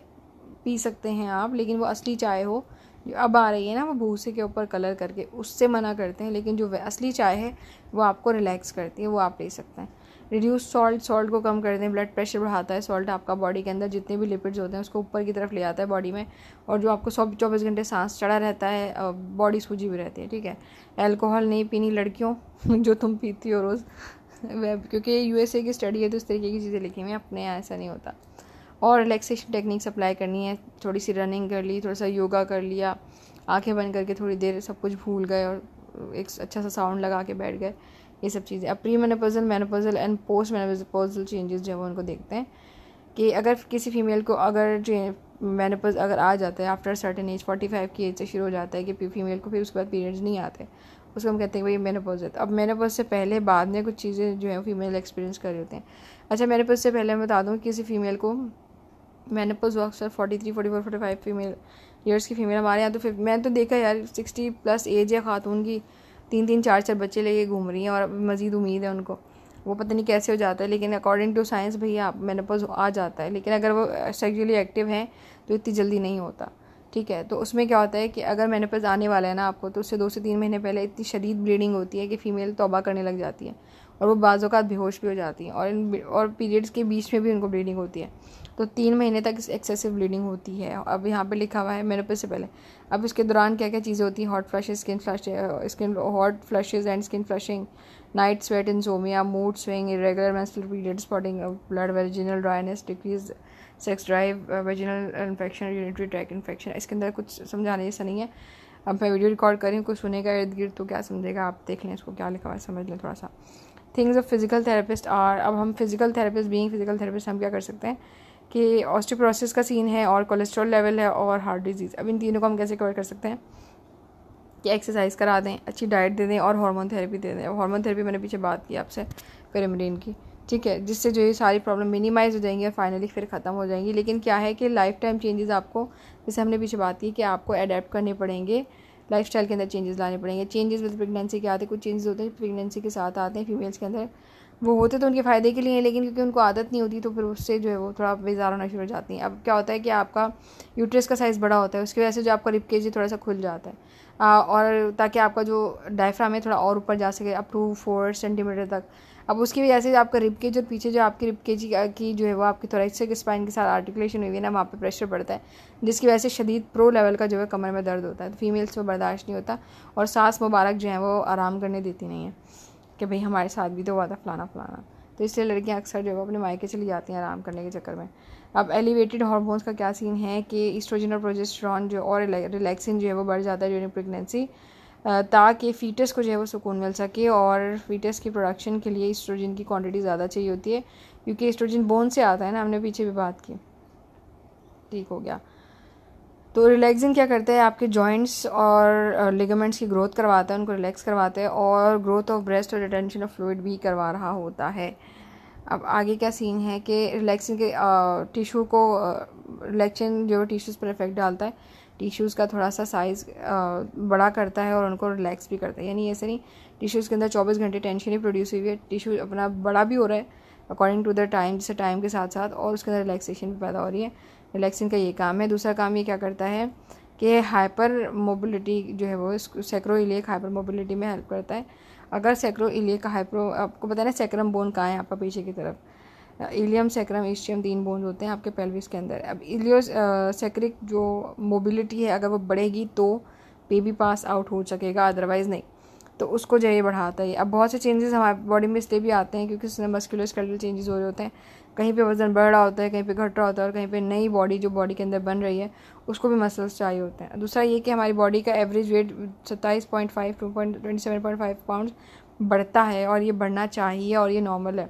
पी सकते हैं आप लेकिन वो असली चाय हो जो अब आ रही है ना वो भूसे के ऊपर कलर करके उससे मना करते हैं लेकिन जो असली चाय है वो आपको रिलैक्स करती है वो आप ले सकते हैं रिड्यूस सॉल्ट सॉल्ट को कम कर दें ब्लड प्रेशर बढ़ाता है सॉल्ट आपका बॉडी के अंदर जितने भी लिपिड्स होते हैं उसको ऊपर की तरफ ले आता है बॉडी में और जो आपको सब चौबीस घंटे सांस चढ़ा रहता है बॉडी सूजी भी रहती है ठीक है एल्कोहल नहीं पीनी लड़कियों जो तुम पीती हो रोज़ क्योंकि यूएसए की स्टडी है तो इस तरीके की चीज़ें लिखी हुई अपने यहाँ ऐसा नहीं होता और रिलैक्सेशन टेक्निक्स अप्लाई करनी है थोड़ी सी रनिंग कर ली थोड़ा सा योगा कर लिया आंखें बंद करके थोड़ी देर सब कुछ भूल गए और एक अच्छा सा साउंड लगा के बैठ गए ये सब चीज़ें अब pre menopausal menopausal and post menopausal changes जो है उनको देखते हैं कि अगर किसी फीमेल को अगर मेनोपोज अगर आ जाता है after certain age forty five की एज से शुरू हो जाता है कि फीमेल को फिर उसके बाद पीरियड्स नहीं आते उसको हम कहते हैं भाई मेनोपोज है तो अब मेनोपोज से पहले बाद में कुछ चीज़ें जो है फीमेल एक्सपीरियंस कर रहे होते हैं अच्छा मेनोपोज से पहले मैं बता दूँ किसी फीमेल को मेनोपोज वक्त sir forty three forty four forty five female years की फीमेल हमारे यहाँ तो फिर मैंने तो देखा यार सिक्सटी प्लस एज है खातून की तीन तीन चार चार बच्चे लेके घूम रही हैं और मज़ीद उम्मीद है उनको वो पता नहीं कैसे हो जाता है लेकिन अकॉर्डिंग टू साइंस भैया आप मेनोपॉज आ जाता है लेकिन अगर वो सेक्चुअली एक्टिव हैं तो इतनी जल्दी नहीं होता ठीक है तो उसमें क्या होता है कि अगर मेनोपॉज आने वाला है ना आपको तो उससे दो से तीन महीने पहले इतनी शदीद ब्लीडिंग होती है कि फ़ीमेल तोबा करने लग जाती है और वो बाज़ात बेहोश भी हो जाती हैं और इन और पीरियड्स के बीच में भी उनको ब्लीडिंग होती है तो तीन महीने तक एक्सेसिव ब्लीडिंग होती है अब यहाँ पे लिखा हुआ है पे से पहले अब इसके दौरान क्या क्या चीज़ें होती हैं hot flushes skin flush skin hot flushes and skin flushing night sweat जोमिया mood swing irregular menstrual period spotting blood vaginal dryness decrease sex drive vaginal infection यूनिटरी ट्रैक इन्फेक्शन इसके अंदर कुछ समझाने जैसा नहीं है अब मैं वीडियो रिकॉर्ड कर हूँ कुछ सुनेगा इर्द गिर्द तो क्या समझेगा आप देख लें इसको क्या लिखा हुआ है समझ लें थोड़ा सा things of physical therapist are अब हम physical therapist being physical therapist हम क्या कर सकते हैं कि ऑस्टियोप्रोसिस का सीन है और कोलेस्ट्रॉल लेवल है और हार्ट डिजीज़ अब इन तीनों को हम कैसे कवर कर सकते हैं कि एक्सरसाइज करा दें अच्छी डाइट दे दें और हार्मोन थेरेपी दे दें हार्मोन थेरेपी मैंने पीछे बात की आपसे पिरामिडीन की ठीक है जिससे जो ये सारी प्रॉब्लम मिनिमाइज़ हो जाएंगी और फाइनली फिर ख़त्म हो जाएंगी लेकिन क्या है कि लाइफ टाइम चेंजेस आपको जैसे हमने पीछे बात की कि आपको अडेप्ट करने पड़ेंगे लाइफ स्टाइल के अंदर चेंजेस लाने पड़ेंगे चेंजेस विद प्रेगनेंसी के आते हैं कुछ चेंजेस होते हैं प्रेगनेंसी के साथ आते हैं फीमेल्स के अंदर वो होते तो उनके फ़ायदे के लिए हैं लेकिन क्योंकि उनको आदत नहीं होती तो फिर उससे जो है वो थोड़ा बेजार होना शुरू हो जाती हैं अब क्या होता है कि आपका यूट्रस का साइज़ बड़ा होता है उसकी वजह से जो आपका रिप केज थोड़ा सा खुल जाता है आ, और ताकि आपका जो डायफ्राम है थोड़ा और ऊपर जा सके अप टू फोर सेंटीमीटर तक अब उसकी वजह से आपका रिप केज और पीछे जो आपकी रिप केज की जो है वो आपकी थोरेक्सिक स्पाइन के साथ आर्टिकुलेशन हुई है ना वहाँ पर प्रेशर पड़ता है जिसकी वजह से शदीद प्रो लेवल का जो है कमर में दर्द होता है तो फीमेल्स को बर्दाश्त नहीं होता और सांस मुबारक जो है वो आराम करने देती नहीं है कि भाई हमारे साथ भी तो हुआ था फ़लाना फ़लाना तो इसलिए लड़कियाँ अक्सर जो है अपने मायके चली जाती हैं आराम करने के चक्कर में अब एलिवेटेड हॉर्मोन्स का क्या सीन है कि ईस्ट्रोजन और प्रोजेस्ट्रॉन जो और रिलैक्सिन जो है वो बढ़ जाता है ड्यूरिंग प्रेगनेंसी ताकि फ़ीटस को जो है वो सुकून मिल सके और फ़ीटस की प्रोडक्शन के लिए ईस्ट्रोजन की क्वांटिटी ज़्यादा चाहिए होती है क्योंकि ईस्ट्रोजन बोन से आता है ना हमने पीछे भी बात की ठीक हो गया तो रिलैक्सिंग क्या करते हैं आपके जॉइंट्स और लिगामेंट्स की ग्रोथ करवाता है उनको रिलैक्स करवाता है और ग्रोथ ऑफ ब्रेस्ट और रिटेंशन ऑफ फ्लूड भी करवा रहा होता है अब आगे क्या सीन है कि रिलैक्सिंग के टिशू को रिलैक्सिंग जो टिश्यूज़ पर इफेक्ट डालता है टिश्यूज़ का थोड़ा सा साइज़ बड़ा करता है और उनको रिलैक्स भी करता है यानी ऐसे नहीं टिश्यूज़ के अंदर चौबीस घंटे टेंशन ही प्रोड्यूस हुई है टिश्यू अपना बड़ा भी हो रहा है अकॉर्डिंग टू द टाइम जैसे टाइम के साथ साथ और उसके अंदर रिलैक्सेशन भी पैदा हो रही है रिलैक्सिन का ये काम है दूसरा काम ये क्या करता है कि हाइपर मोबिलिटी जो है वो सैक्रो इलेक हाइपर मोबिलिटी में हेल्प करता है अगर सैक्रो इलेक का हाइप्रो आपको पता है ना सैक्रम बोन कहाँ है आपका पीछे की तरफ इलियम सेक्रम ईस्टियम तीन बोन्स होते हैं आपके पेल्विस के अंदर अब इलियो सैक्रिक जो मोबिलिटी है अगर वो बढ़ेगी तो बेबी पास आउट हो सकेगा अदरवाइज़ नहीं तो उसको जो ये बढ़ाता है अब बहुत से चेंजेस हमारे बॉडी में इसलिए भी आते हैं क्योंकि उसमें मस्कुलर स्कल्टल चेंजेस हो रहे होते हैं कहीं पे वज़न बढ़ रहा होता है कहीं पे घट रहा होता है और कहीं पे नई बॉडी जो बॉडी के अंदर बन रही है उसको भी मसल्स चाहिए होते हैं दूसरा ये कि हमारी बॉडी का एवरेज वेट सत्ताईस point five to point twenty seven point five pound बढ़ता है और ये बढ़ना चाहिए और ये नॉर्मल है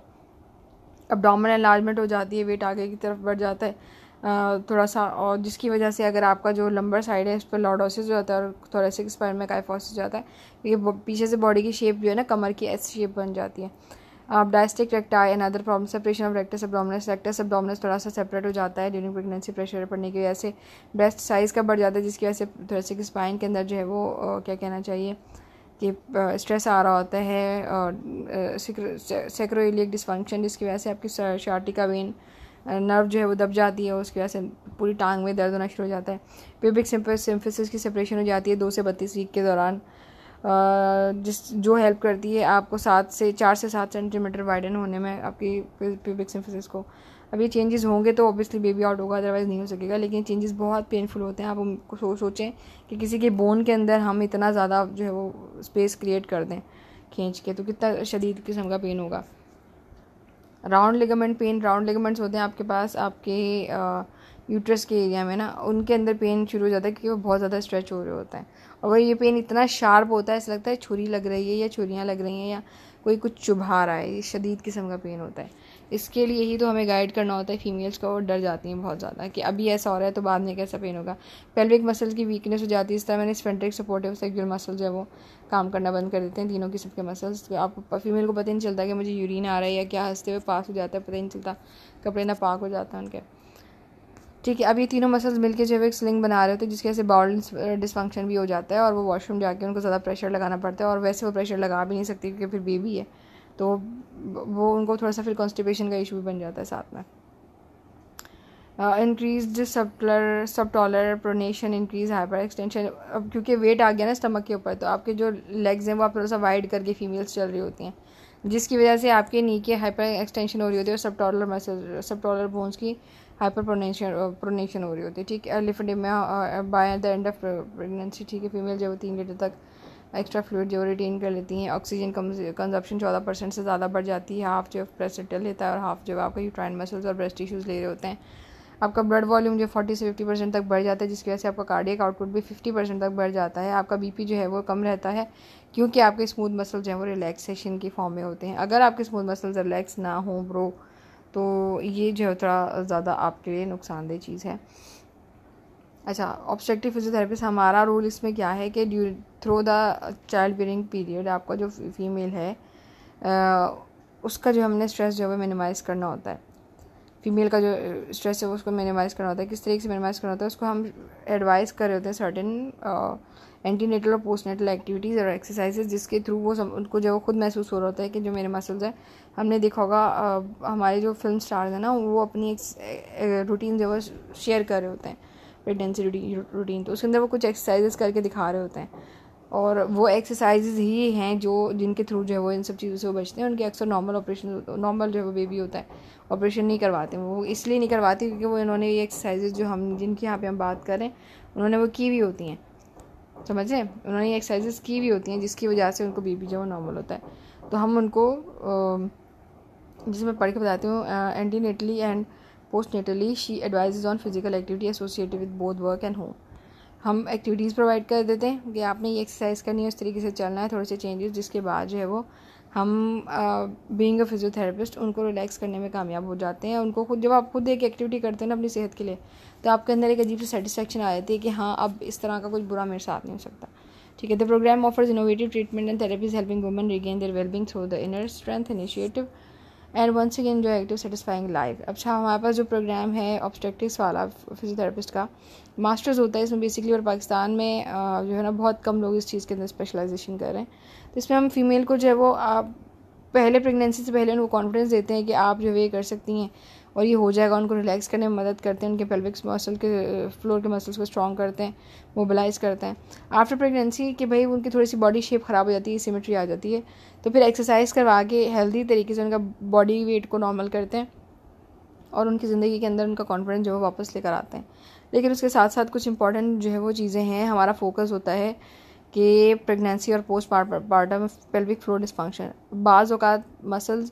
अब डॉमन एनलार्जमेंट हो जाती है वेट आगे की तरफ बढ़ जाता है थोड़ा सा और जिसकी वजह से अगर आपका जो लंबर साइड है उस पर लॉडोसिस हो जाता है और थोरेसिक स्पाइन में काइफोसिस हो जाता है ये पीछे से बॉडी की शेप जो है ना कमर की ऐसी शेप बन जाती है आप diastasis recti another problem separation of rectus abdominis rectus abdominis थोड़ा सा सेपरेट हो जाता है ड्यूरिंग प्रेगनेंसी प्रेशर पड़ने की वजह से ब्रेस्ट साइज़ का बढ़ जाता है जिसकी वजह से थोड़ा सा स्पाइन के अंदर जो है वो क्या कहना चाहिए कि स्ट्रेस आ रहा होता है और सेक्रोइलियक डिस्फंक्शन जिसकी वजह से आपकी शार्टी का वेन नर्व जो है वो दब जाती है उसकी वजह से पूरी टांग में दर्द होना शुरू हो जाता है पिबिक सिम्फिस की सेपरेशन हो जाती है दो से बत्तीस वीक के दौरान जिस जो हेल्प करती है आपको सात से चार से सात सेंटीमीटर वाइडन होने में आपकी प्यूबिक सिम्फिस को अब ये चेंजेस होंगे तो ऑब्वियसली बेबी आउट होगा अदरवाइज़ नहीं हो सकेगा लेकिन चेंजेस बहुत पेनफुल होते हैं आप उनको सो सोचें कि किसी के बोन के अंदर हम इतना ज़्यादा जो है वो स्पेस क्रिएट कर दें खींच के तो कितना शदीद किस्म का पेन होगा round ligament pain round ligaments होते हैं आपके पास आपके यूट्रस के एरिया में ना उनके अंदर पेन शुरू हो जाता है क्योंकि वो बहुत ज़्यादा स्ट्रेच हो रहे होते हैं अगर ये पेन इतना शार्प होता है ऐसा लगता है छुरी लग रही है या छुरियाँ लग रही हैं या कोई कुछ चुभा रहा है ये शदीद किस्म का पेन होता है इसके लिए ही तो हमें गाइड करना होता है फीमेल्स को और डर जाती हैं बहुत ज़्यादा कि अभी ऐसा हो रहा है तो बाद में कैसा पेन होगा पेल्विक मसल की वीकनेस हो जाती है इस तरह मैंने स्पेंट्रिक सपोर्टिव सेक्यूल मसल जो है वो काम करना बंद कर देते हैं तीनों किस्म के मसल्स तो आप फीमेल को पता नहीं चलता कि मुझे यूरिन आ रहा है या क्या हंसते हुए पास हो जाता है पता ही नहीं चलता कपड़े ना पाक हो जाता है उनके ठीक है अब ये तीनों मसल्स मिलके जो है एक स्लिंग बना रहे होते हैं जिसकी वजह से बाउल डिसफंक्शन भी हो जाता है और वो वॉशरूम जाके उनको ज़्यादा प्रेशर लगाना पड़ता है और वैसे वो प्रेशर लगा भी नहीं सकती क्योंकि फिर बेबी है तो वो उनको थोड़ा सा फिर कॉन्स्टिपेशन का इशू भी बन जाता है साथ में इंक्रीज सब talar pronation increase hyper extension अब क्योंकि वेट आ गया ना स्टमक के ऊपर तो आपके जो लेग्स हैं वो आप थोड़ा सा वाइड करके फीमेल्स चल रही होती हैं जिसकी वजह से आपके नी के हाइपर एक्सटेंशन हो रही होती है और टॉलर मसल टॉलर बोन्स की हाइपर प्रोनेशन प्रोनेशन हो रही होती है ठीक है एलिफेंट में by the end of pregnancy ठीक है फीमेल जो तीन लीटर तक एक्स्ट्रा फ्लूड जो रिटेन कर लेती हैं ऑक्सीजन कंजप्शन चौदह परसेंट से ज़्यादा बढ़ जाती है हाफ जो प्रेसिटल लेता है और हाफ जो आपका यूट्राइन मसल्स और ब्रेस्ट टिश्यूज़ ले रहे होते हैं आपका ब्लड वॉल्यूम जो फोर्टी से फिफ्टी परसेंट तक बढ़ जाता है जिसकी वजह से आपका कार्डियक आउटपुट भी फिफ्टी परसेंट तक बढ़ जाता है आपका बीपी जो है वो कम रहता है क्योंकि आपके स्मूथ मसल्स जो हैं वो रिलैक्सेशन की फॉर्म में होते हैं अगर आपके स्मूथ मसल्स रिलैक्स ना हों ब्रो तो ये जो है थोड़ा ज़्यादा आपके लिए नुकसानदेह चीज़ है अच्छा ऑब्स्ट्रक्टिव फिजियोथेरेपिस्ट हमारा रोल इसमें क्या है कि due through the child bearing period आपका जो फीमेल है आ, उसका जो हमने स्ट्रेस जो है मिनिमाइज़ करना होता है फीमेल का जो स्ट्रेस है उसको मिनिमाइज़ करना होता है किस तरीके से मिनिमाइज़ करना होता है उसको हम एडवाइस कर रहे होते हैं सर्टेन एंटीनेटल और पोस्टनेटल एक्टिविटीज़ और एक्सरसाइजेज जिसके थ्रू वो सब उनको जो खुद महसूस हो रहा होता है कि जो मेरे मसल्स हैं हमने देखा होगा हमारे जो फिल्म स्टार हैं ना वो अपनी एक रूटीन जो है शेयर कर रहे होते हैं प्रेगनेंसी रूटीन तो उसके अंदर वो कुछ एक्सरसाइजेस करके दिखा रहे होते हैं और वो एक्सरसाइजेज ही हैं जो जिनके थ्रू जो है वो इन सब चीज़ों से वो बचते हैं उनके अक्सर नॉर्मल ऑपरेशन नॉर्मल जो है वो बेबी होता है ऑपरेशन नहीं करवाते वो इसलिए नहीं करवाते क्योंकि वो इन्होंने ये एक्सरसाइजेज जो हम जिनकी यहाँ पे हम बात करें उन्होंने वो की भी होती हैं समझे उन्होंने ये एक्सरसाइजेज की भी होती हैं जिसकी वजह से उनको बेबी जो है वो नॉर्मल होता है तो हम उनको जिसे मैं पढ़ के बताती हूँ antenatally and postnatally she advise on physical activity associated with both work and home हम एक्टिविटीज़ प्रोवाइड कर देते हैं कि आपने ये एक्सरसाइज करनी है उस तरीके से चलना है थोड़े से चेंजेस जिसके बाद जो है वो हम बीइंग अ फिजियोथेरेपिस्ट उनको रिलैक्स करने में कामयाब हो जाते हैं उनको खुद जब आप खुद एक एक्टिविटी करते हैं ना अपनी सेहत के लिए तो आपके अंदर एक अजीब सी सेटिस्फेक्शन आ जाती है कि हाँ अब इस तरह का कुछ बुरा मेरे साथ नहीं हो सकता ठीक है the programme offers innovative treatment and therapies helping women regain their wellbeing through the inner strength initiative and once again जो एक्टिव सेटिस्फाइंग लाइफ अच्छा हमारे पास जो प्रोग्राम है ऑब्स्टेक्टिक्स वाला फिजियोथेरापिस्ट का मास्टर्स होता है इसमें बेसिकली और पाकिस्तान में जो है ना बहुत कम लोग इस चीज़ के अंदर स्पेशलाइजेशन कर रहे हैं तो इसमें हम फीमेल को जो है वो आप पहले प्रेगनेंसी से पहले उनको कॉन्फिडेंस देते हैं कि आप जो है ये कर सकती हैं और ये हो जाएगा उनको रिलैक्स करने में मदद करते हैं उनके पेल्विक्स मसल के फ्लोर के मसल्स को स्ट्रॉन्ग करते हैं मोबिलाइज करते हैं आफ्टर प्रेगनेंसी कि भाई उनकी थोड़ी सी बॉडी शेप ख़राब हो जाती है सिमेट्री आ जाती है तो फिर एक्सरसाइज करवा के हेल्दी तरीके से उनका बॉडी वेट को नॉर्मल करते हैं और उनकी ज़िंदगी के अंदर उनका कॉन्फिडेंस जो है वापस लेकर आते हैं लेकिन उसके साथ साथ कुछ इंपॉर्टेंट जो है वो चीज़ें हैं हमारा फोकस होता है कि प्रेगनेंसी और postpartum pelvic floor dysfunction बाज़ अवत मसल्स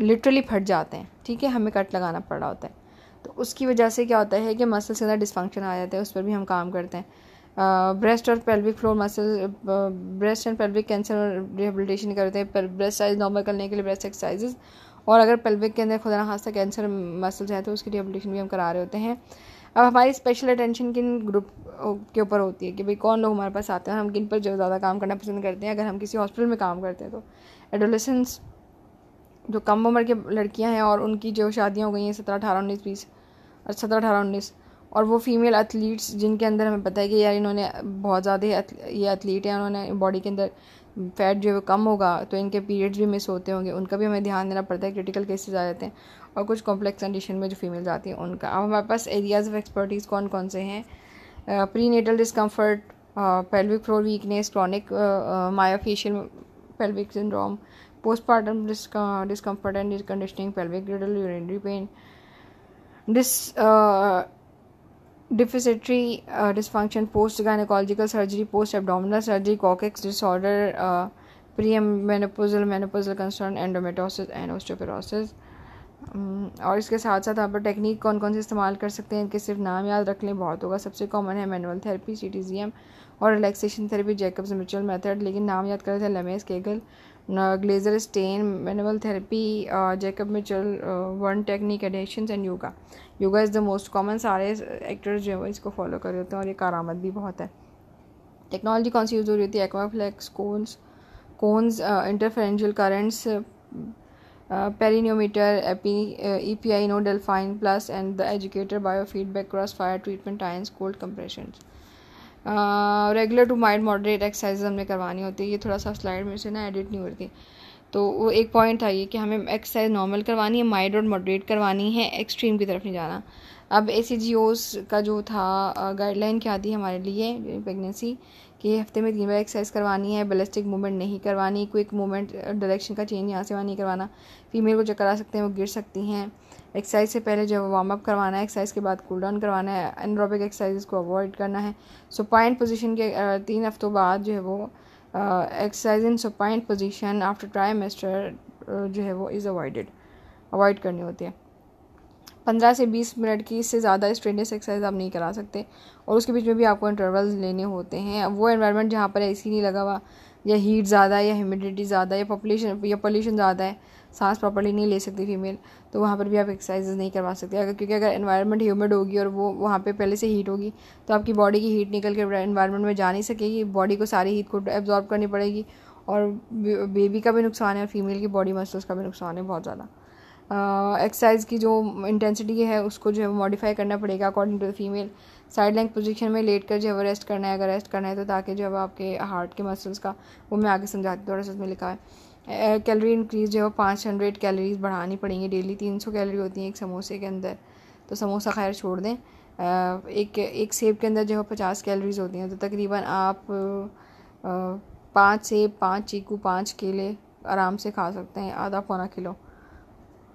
लिटरली फट जाते हैं ठीक है हमें कट लगाना पड़ रहा होता है तो उसकी वजह से क्या होता है कि मसल्स के अंदर डिस्फंक्शन आ जाता है उस पर भी हम काम करते हैं ब्रेस्ट और pelvic floor muscle breast and pelvic cancer rehabilitation करते हैं ब्रेस्ट साइज नॉर्मल करने के लिए ब्रेस्ट एक्सरसाइजेज और अगर पेल्विक के अंदर खुदा खासा कैंसर मसल्स हैं तो उसकी रिहेबिलिटेशन भी हम करा रहे होते हैं अब हमारी स्पेशल अटेंशन किन ग्रुप के ऊपर होती है कि भाई कौन लोग हमारे पास आते हैं हम किन पर ज़्यादा काम करना पसंद करते हैं अगर हम किसी हॉस्पिटल में काम करते हैं तो एडोलेसेंस जो कम उम्र के लड़कियां हैं और उनकी जो शादियां हो गई हैं सत्रह अठारह उन्नीस बीस और सत्रह अठारह उन्नीस और वो फीमेल एथलीट्स जिनके अंदर हमें पता है कि यार इन्होंने बहुत ज़्यादा ये एथलीट हैं उन्होंने बॉडी के अंदर फैट जो है वो कम होगा तो इनके पीरियड्स भी मिस होते होंगे उनका भी हमें ध्यान देना पड़ता है क्रिटिकल केसेस आ जाते हैं और कुछ कॉम्प्लेक्स कंडीशन में जो फीमेल्स आती हैं उनका अब हमारे पास एरियाज़ ऑफ एक्सपर्टीज़ कौन कौन से हैं prenatal discomfort pelvic floor weakness chronic facial pelvic syndrome postpartum discom- discomfort and conditioning, pelvic girdle, urinary pain, dis, uh, deficitory uh, dysfunction, post gynecological surgery, post abdominal surgery, coccyx disorder, uh, premenopausal, menopausal concern, endometriosis and osteoporosis. और इसके साथ साथ आप टेक्निक कौन कौन से इस्तेमाल कर सकते हैं इनके सिर्फ नाम याद रख लें बहुत होगा सबसे कॉमन है manual therapy C T G M और relaxation therapy Jacobs mutual method लेकिन नाम याद कर रहे थे Lamaze Kegel Glazer Stein manual therapy Jacob Mitchell one technique addictions and yoga yoga is the most common सारे एक्टर्स जो है वो इसको फॉलो कर रहे होते हैं और ये कारामद भी बहुत है टेक्नोलॉजी कौन सी यूज़ हो रही होती है Aquaflex cones cones interferential currents perineometer AP E P I no Delphine plus and the educator bio feedback cross fire treatment times cold compression regular to mild moderate exercise हमने करवानी होती है ये थोड़ा सा स्लाइड में से ना एडिट नहीं होती तो वो एक पॉइंट था ये कि हमें एक्सरसाइज नॉर्मल करवानी है माइंड और मॉडरेट करवानी है एक्सट्रीम की तरफ नहीं जाना अब ए सी जी ओस का जो था गाइडलाइन क्या थी हमारे लिए प्रेगनेंसी कि हफ्ते में तीन बार एक्सरसाइज करवानी है बेलिस्टिक मूवमेंट नहीं करवानी क्विक मूवमेंट डायरेक्शन का चेंज यहाँ से वहाँ नहीं करवाना फीमेल को जो करा सकते हैं वो गिर सकती हैं एक्सरसाइज से पहले जब वार्म अप करवाना है एक्सरसाइज के बाद कूल डाउन करवाना है एनरोबिक एक्सरसाइज को अवॉइड करना है सुपाइन पोजीशन के तीन हफ्तों बाद जो है वो exercise in supine position after trimester जो है वो इज़ अवॉइडेड अवॉइड करनी होती है पंद्रह से बीस मिनट की इससे ज़्यादा स्ट्रेनलेस एक्सरसाइज आप नहीं करा सकते और उसके बीच में भी आपको इंटरवल्स लेने होते हैं वो एनवायरनमेंट जहाँ पर ए नहीं लगा हुआ या हीट ज़्यादा या ह्यूमिडिटी ज़्यादा या पॉपुलेशन या पोल्यूशन ज़्यादा है सांस प्रॉपरली नहीं ले सकती फीमेल तो वहाँ पर भी आप एक्सरसाइजेज नहीं करवा सकते अगर क्योंकि अगर इन्वायरमेंट ह्यूमिड होगी और वो वहाँ पे पहले से हीट होगी तो आपकी बॉडी की हीट निकल के इन्वायरमेंट में जा नहीं सकेगी बॉडी को सारी हीट को एब्जॉर्ब करनी पड़ेगी और बेबी का भी नुकसान है और फीमेल की बॉडी मसल्स का भी नुकसान है बहुत ज़्यादा एक्सरसाइज uh, की जो इंटेंसिटी है उसको जो है मॉडिफाई करना पड़ेगा according to the female side length position में लेट कर जो है वो रेस्ट करना है अगर रेस्ट करना है तो ताकि जो है आपके हार्ट के मसल्स का वो मैं आगे समझाती थोड़ा सा उसमें लिखा है कैलोरी इंक्रीज जो है पाँच हंड्रेड कैलोरीज बढ़ानी पड़ेंगी डेली तीन सौ कैलोरी होती हैं एक समोसे के अंदर तो समोसा खैर छोड़ दें एक एक सेब के अंदर जो है पचास कैलोरीज होती हैं तो तकरीबन आप पाँच सेब पाँच चीकू पाँच केले आराम से खा सकते हैं आधा पौना किलो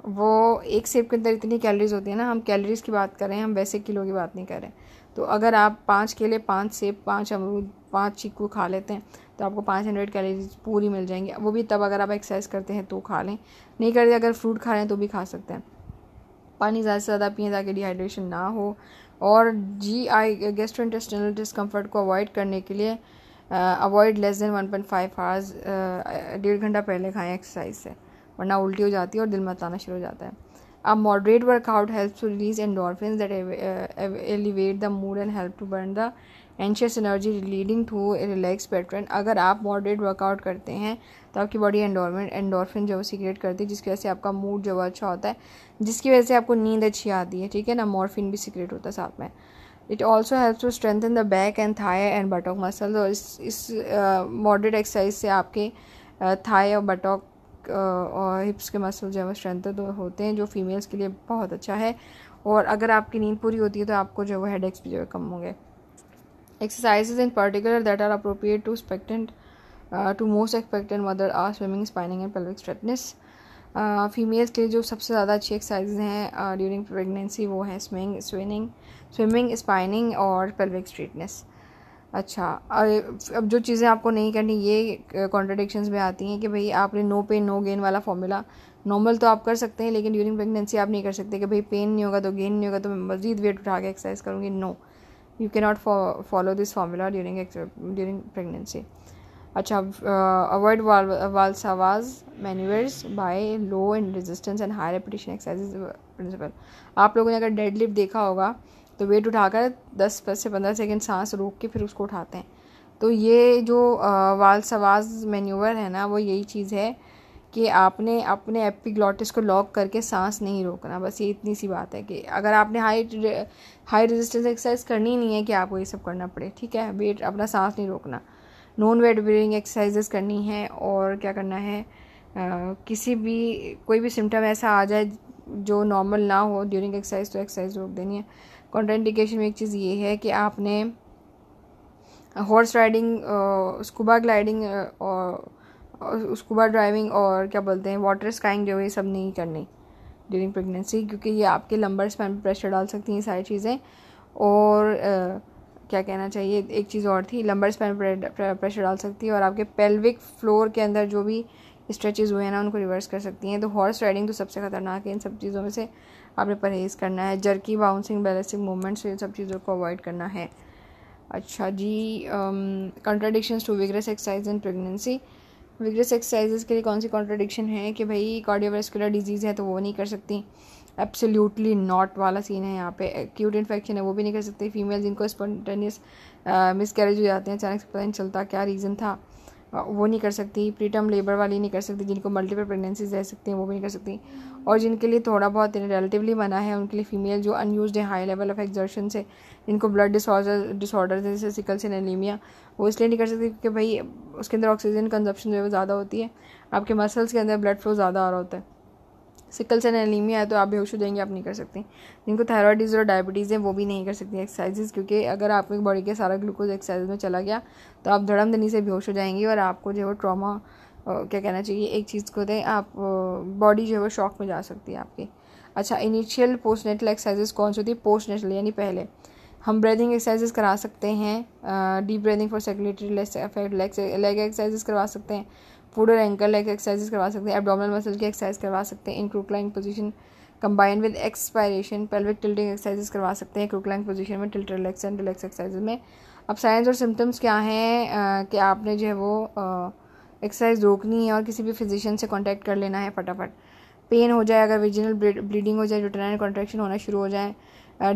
वो एक सेब के अंदर इतनी कैलोरीज होती है ना हम कैलोरीज की बात कर रहे हैं हम वैसे किलो की बात नहीं कर रहे तो अगर आप पाँच केले पाँच सेब पाँच अमरूद पाँच चीकू खा लेते हैं तो आपको पाँच हंड्रेड कैलोरीज पूरी मिल जाएंगी वो भी तब अगर आप एक्सरसाइज करते हैं तो खा लें नहीं करते अगर फ्रूट खा रहे हैं तो भी खा सकते हैं पानी ज़्यादा से ज़्यादा पिए ताकि डिहाइड्रेशन ना हो और G I gastro intestinal discomfort को अवॉइड करने के लिए avoid less than one point five hours डेढ़ घंटा पहले खाएं एक्सरसाइज से वरना उल्टी हो जाती है और दिल मतलाना शुरू हो जाता है अब moderate workout help to release endorphin that elevate the mood and help to burn the anxious energy leading to relax pattern अगर आप मॉडरेट वर्कआउट करते हैं तो आपकी बॉडी एंडोरमेंट एंडोरफिन जो है सीक्रेट करती है जिसकी वजह से आपका मूड जो अच्छा होता है जिसकी वजह से आपको नींद अच्छी आती है ठीक है ना मॉर्फिन भी सीक्रेट होता है साथ में it also helps to strengthen the back and thigh and buttock muscles और इस इस मॉडरेट uh, एक्सरसाइज से आपके थाई और बटोक और हिप्स के मसल जो है वो स्ट्रेंथन तो होते हैं जो फीमेल्स के लिए बहुत अच्छा है और अगर आपकी नींद पूरी होती है तो आपको जो है वो हेड एक्स भी जो है कम होंगे exercises in particular that are appropriate to expectant to most expected mother are swimming spinning and pelvic straightness females के लिए जो सबसे ज़्यादा अच्छी एक्सरसाइज हैं ड्यूरिंग प्रेगनेंसी वो है स्विमिंग स्विमिंग स्विमिंग स्पाइनिंग और पेल्विक स्ट्रेटनेस अच्छा अब जो चीज़ें आपको नहीं करनी ये कॉन्ट्रडिक्शन में आती हैं कि भाई आपने नो पेन नो गेन वाला फॉर्मूला नॉर्मल तो आप कर सकते हैं लेकिन ड्यूरिंग प्रेगनेंसी आप नहीं कर सकते कि भाई पेन नहीं होगा तो गेन नहीं होगा तो मैं मज़ीद वेट उठा के एक्सरसाइज करूँगी no you can not follow this formula during during pregnancy अच्छा avoid Valsalva manoeuvres by low and resistance and high repetition exercise principle आप लोगों ने अगर डेड लिफ्ट देखा होगा तो वेट उठाकर दस से पंद्रह सेकेंड सांस रोक के फिर उसको उठाते हैं तो ये जो वाल सवाज मैन्यूवर है ना वो यही चीज़ है कि आपने अपने एपिग्लॉटिस को लॉक करके सांस नहीं रोकना बस ये इतनी सी बात है कि अगर आपने हाई हाई रेजिस्टेंस एक्सरसाइज करनी ही नहीं है कि आपको ये सब करना पड़े ठीक है वेट अपना सांस नहीं रोकना नॉन वेट बेरिंग एक्सरसाइजेस करनी है और क्या करना है आ, किसी भी कोई भी सिम्टम ऐसा आ जाए जो नॉर्मल ना हो ड्यूरिंग एक्सरसाइज तो एक्सरसाइज रोक देनी है कॉन्ट्राइंडिकेशन में एक चीज़ ये है कि आपने हॉर्स राइडिंग स्कूबा ग्लाइडिंग और स्कूबा ड्राइविंग और क्या बोलते हैं वाटर स्काइंग जो ये सब नहीं करनी ड्यूरिंग प्रेगनेंसी क्योंकि ये आपके लंबर स्पैन पर प्रेशर डाल सकती हैं सारी चीज़ें और आ, क्या कहना चाहिए एक चीज़ और थी लंबर स्पैन पर प्रेशर डाल सकती है और आपके पेल्विक फ्लोर के अंदर जो भी स्ट्रेचेज हुए हैं ना उनको रिवर्स कर सकती हैं तो हॉर्स राइडिंग तो सबसे ख़तरनाक है इन सब चीज़ों में से आपने परहेज़ करना है जर्की बाउंसिंग बैलेंसिंग मूवमेंट्स इन सब चीज़ों को अवॉइड करना है अच्छा जी contradiction to vigorous exercise in pregnancy vigorous exercises के लिए कौन सी कॉन्ट्राडिक्शन है कि भाई कार्डियोवेस्कुलर डिजीज़ है तो वो नहीं कर सकती एब्सोल्यूटली नॉट वाला सीन है यहाँ पे एक्यूट इन्फेक्शन है वो भी नहीं कर सकती फीमेल जिनको स्पॉन्टेनियस मिस कैरेज हो जाते हैं अचानक से पता नहीं चलता क्या रीज़न था uh, वो नहीं कर सकती प्रीटर्म लेबर वाली नहीं कर सकती जिनको मल्टीपल प्रेगनेंसीज रह सकती हैं वो भी नहीं कर सकती और जिनके लिए थोड़ा बहुत रिलेटिवली बना है उनके लिए फीमेल जो अनयूज है हाई लेवल ऑफ एक्जर्शन से जिनको ब्लड डिसऑर्डर डिसऑर्डर जैसे सिकल से एनीमिया वो इसलिए नहीं कर सकते क्योंकि भाई उसके अंदर ऑक्सीजन कंजप्शन जो है ज़्यादा होती है आपके मसल्स के अंदर ब्लड फ्लो ज़्यादा आ रहा होता है सिकल सेल एनीमिया है तो आप बेहोश हो जाएंगे आप नहीं कर सकते जिनको थायराइड डिजीज और डायबिटीज़ है वो भी नहीं कर सकती एक्सरसाइजेज क्योंकि अगर आपके बॉडी के सारा ग्लूकोज एक्सरसाइज में चला गया तो आप धड़म धनी से बेहोश हो जाएंगे और आपको जो है ट्रामा क्या कहना चाहिए एक चीज़ को दें आप बॉडी जो है वो शॉक में जा सकती है आपकी अच्छा इनिशियल पोस्ट नेटल एक्सरसाइज कौन सी होती है पोस्ट नेटल यानी पहले हम ब्रीदिंग एक्सरसाइजेज करा सकते हैं deep breathing for circulatory leg exercises करवा सकते हैं फूड और एंकल लेग एक्सरसाइजेज करवा सकते हैं एबडोमिनल मसल की एक्सरसाइज करवा सकते हैं in crook lying position combine with expiration pelvic tilting exercises करवा सकते हैं क्रूकलाइन पोजीशन में tilt relax and relax exercise में अब साइंस और सिम्टम्स क्या हैं कि आपने जो है वो एक्सरसाइज रोकनी है और किसी भी फिजिशियन से कॉन्टैक्ट कर लेना है फटाफट पेन हो जाए अगर विजिनल ब्लीडिंग हो जाए यूट्राइन कॉन्ट्रैक्शन होना शुरू हो जाए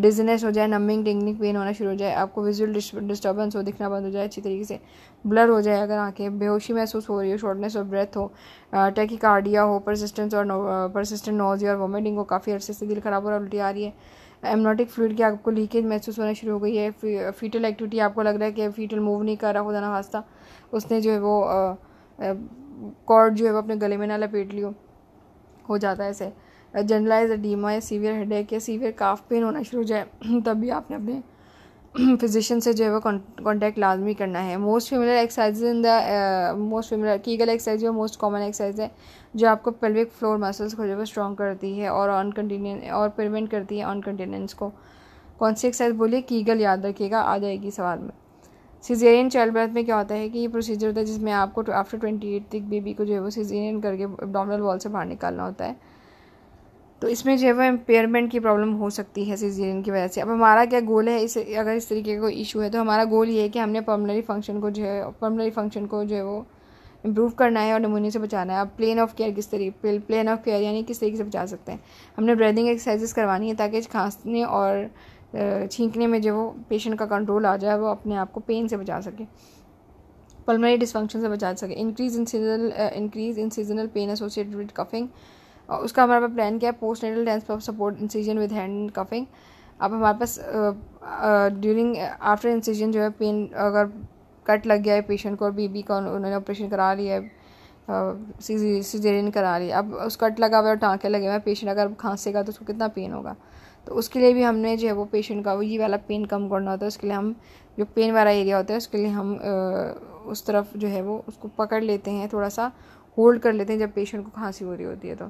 डिजनेस हो जाए नमिंग टेक्निक पेन होना शुरू हो जाए आपको विजुअल डिस्टर्बेंस हो दिखना बंद हो जाए अच्छी तरीके से ब्लर हो जाए अगर आंखें बेहोशी महसूस हो रही हो शॉर्टनेस और ब्रेथ हो कार्डिया हो परसिस्टेंस और परसिस्टेंट नोजी और वॉमिटिंग हो काफ़ी अरसे से दिल खराब हो रहा उल्टी आ रही है एमनोटिक फ्लूड की आपको लीकेज महसूस होना शुरू हो गई है फीटल एक्टिविटी आपको लग रहा है कि फीटल मूव नहीं कर रहा खुदा ना वास्ता उसने जो है वो कॉर्ड जो है वो अपने गले में ना लपेट लियो हो जाता है ऐसे जनरलाइज एडीमा या सीवियर एक या सीवियर काफ पेन होना शुरू हो जाए तब भी आपने अपने फिजिशियन से जो है वो कॉन्टैक्ट लाजमी करना है most familiar exercise in the most familiar Kegel exercise जो मोस्ट कॉमन एक्सरसाइज है जो आपको पेल्विक फ्लोर मसल्स को जो है वो स्ट्रॉन्ग करती है और ऑन कंटिन और प्रिवेंट करती है ऑन कंटिनेंस को कौन सी एक्सरसाइज बोलिए कीगल याद रखिएगा आ जाएगी सवाल में सीजेरियन चाइल्ड बर्थ में क्या होता है कि ये प्रोसीजर होता है जिसमें आपको आफ्टर ट्वेंटी एट तक बेबी को जो है वो सीजेरियन करके एबडामिनल वॉल से बाहर निकालना होता है तो इसमें जो है वो एम्पेयरमेंट की प्रॉब्लम हो सकती है सीजेरियन की वजह से अब हमारा क्या गोल है इस अगर इस तरीके का इशू है तो हमारा गोल ये है कि हमने पर्मनरी फंक्शन को जो है पर्मनरी फंक्शन को जो है वो इम्प्रूव करना है और नमूने से बचाना है आप प्लेन ऑफ केयर किस तरीके प्लेन ऑफ केयर यानी किस तरीके से बचा सकते हैं हमने ब्रीदिंग एक्सरसाइजेस करवानी है ताकि खांसने और छींकने में जो वो पेशेंट का कंट्रोल आ जाए वो अपने आप को पेन से बचा सके पल्मोनरी डिस्फंक्शन से बचा सके increase in seasonal increase in seasonal pain associated with coughing और उसका हमारे पास प्लान क्या है postnatal dense support incision with hand coughing अब हमारे पास ड्यूरिंग आफ्टर इंसीजन जो है पेन अगर कट लग गया है पेशेंट को और बीबी का उन्होंने ऑपरेशन करा लिया है सीजेरियन करा लिया अब उस कट लगा हुआ है और टाँके लगे हुए हैं पेशेंट अगर खांसेगा तो उसको कितना पेन होगा तो उसके लिए भी हमने जो है वो पेशेंट का वो ये वाला पेन कम करना होता है उसके लिए हम जो पेन वाला एरिया होता है उसके लिए हम उस तरफ जो है वो उसको पकड़ लेते हैं थोड़ा सा होल्ड कर लेते हैं जब पेशेंट को खांसी हो रही होती है तो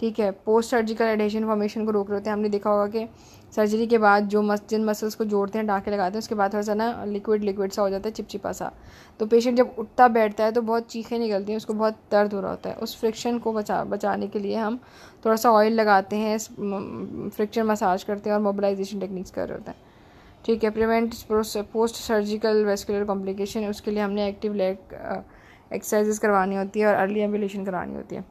ठीक है पोस्ट सर्जिकल एडेशन फॉर्मेशन को रोक रहे होते हैं हमने देखा होगा कि सर्जरी के बाद जो मस जिन मसल्स को जोड़ते हैं डाके लगाते हैं उसके बाद थोड़ा सा ना लिक्विड लिक्विड सा हो जाता है चिपचिपा सा तो पेशेंट जब उठता बैठता है तो बहुत चीखें निकलती हैं उसको बहुत दर्द हो रहा होता है उस फ्रिक्शन को बचा बचाने के लिए हम थोड़ा सा ऑयल लगाते हैं फ्रिक्शन मसाज करते हैं और मोबिलाइजेशन टेक्निक्स कर रहे होते हैं ठीक है prevent post surgical vascular complication उसके लिए हमने एक्टिव लेग एक्सरसाइजेस करवानी होती है और अर्ली एम्बुलेशन करानी होती है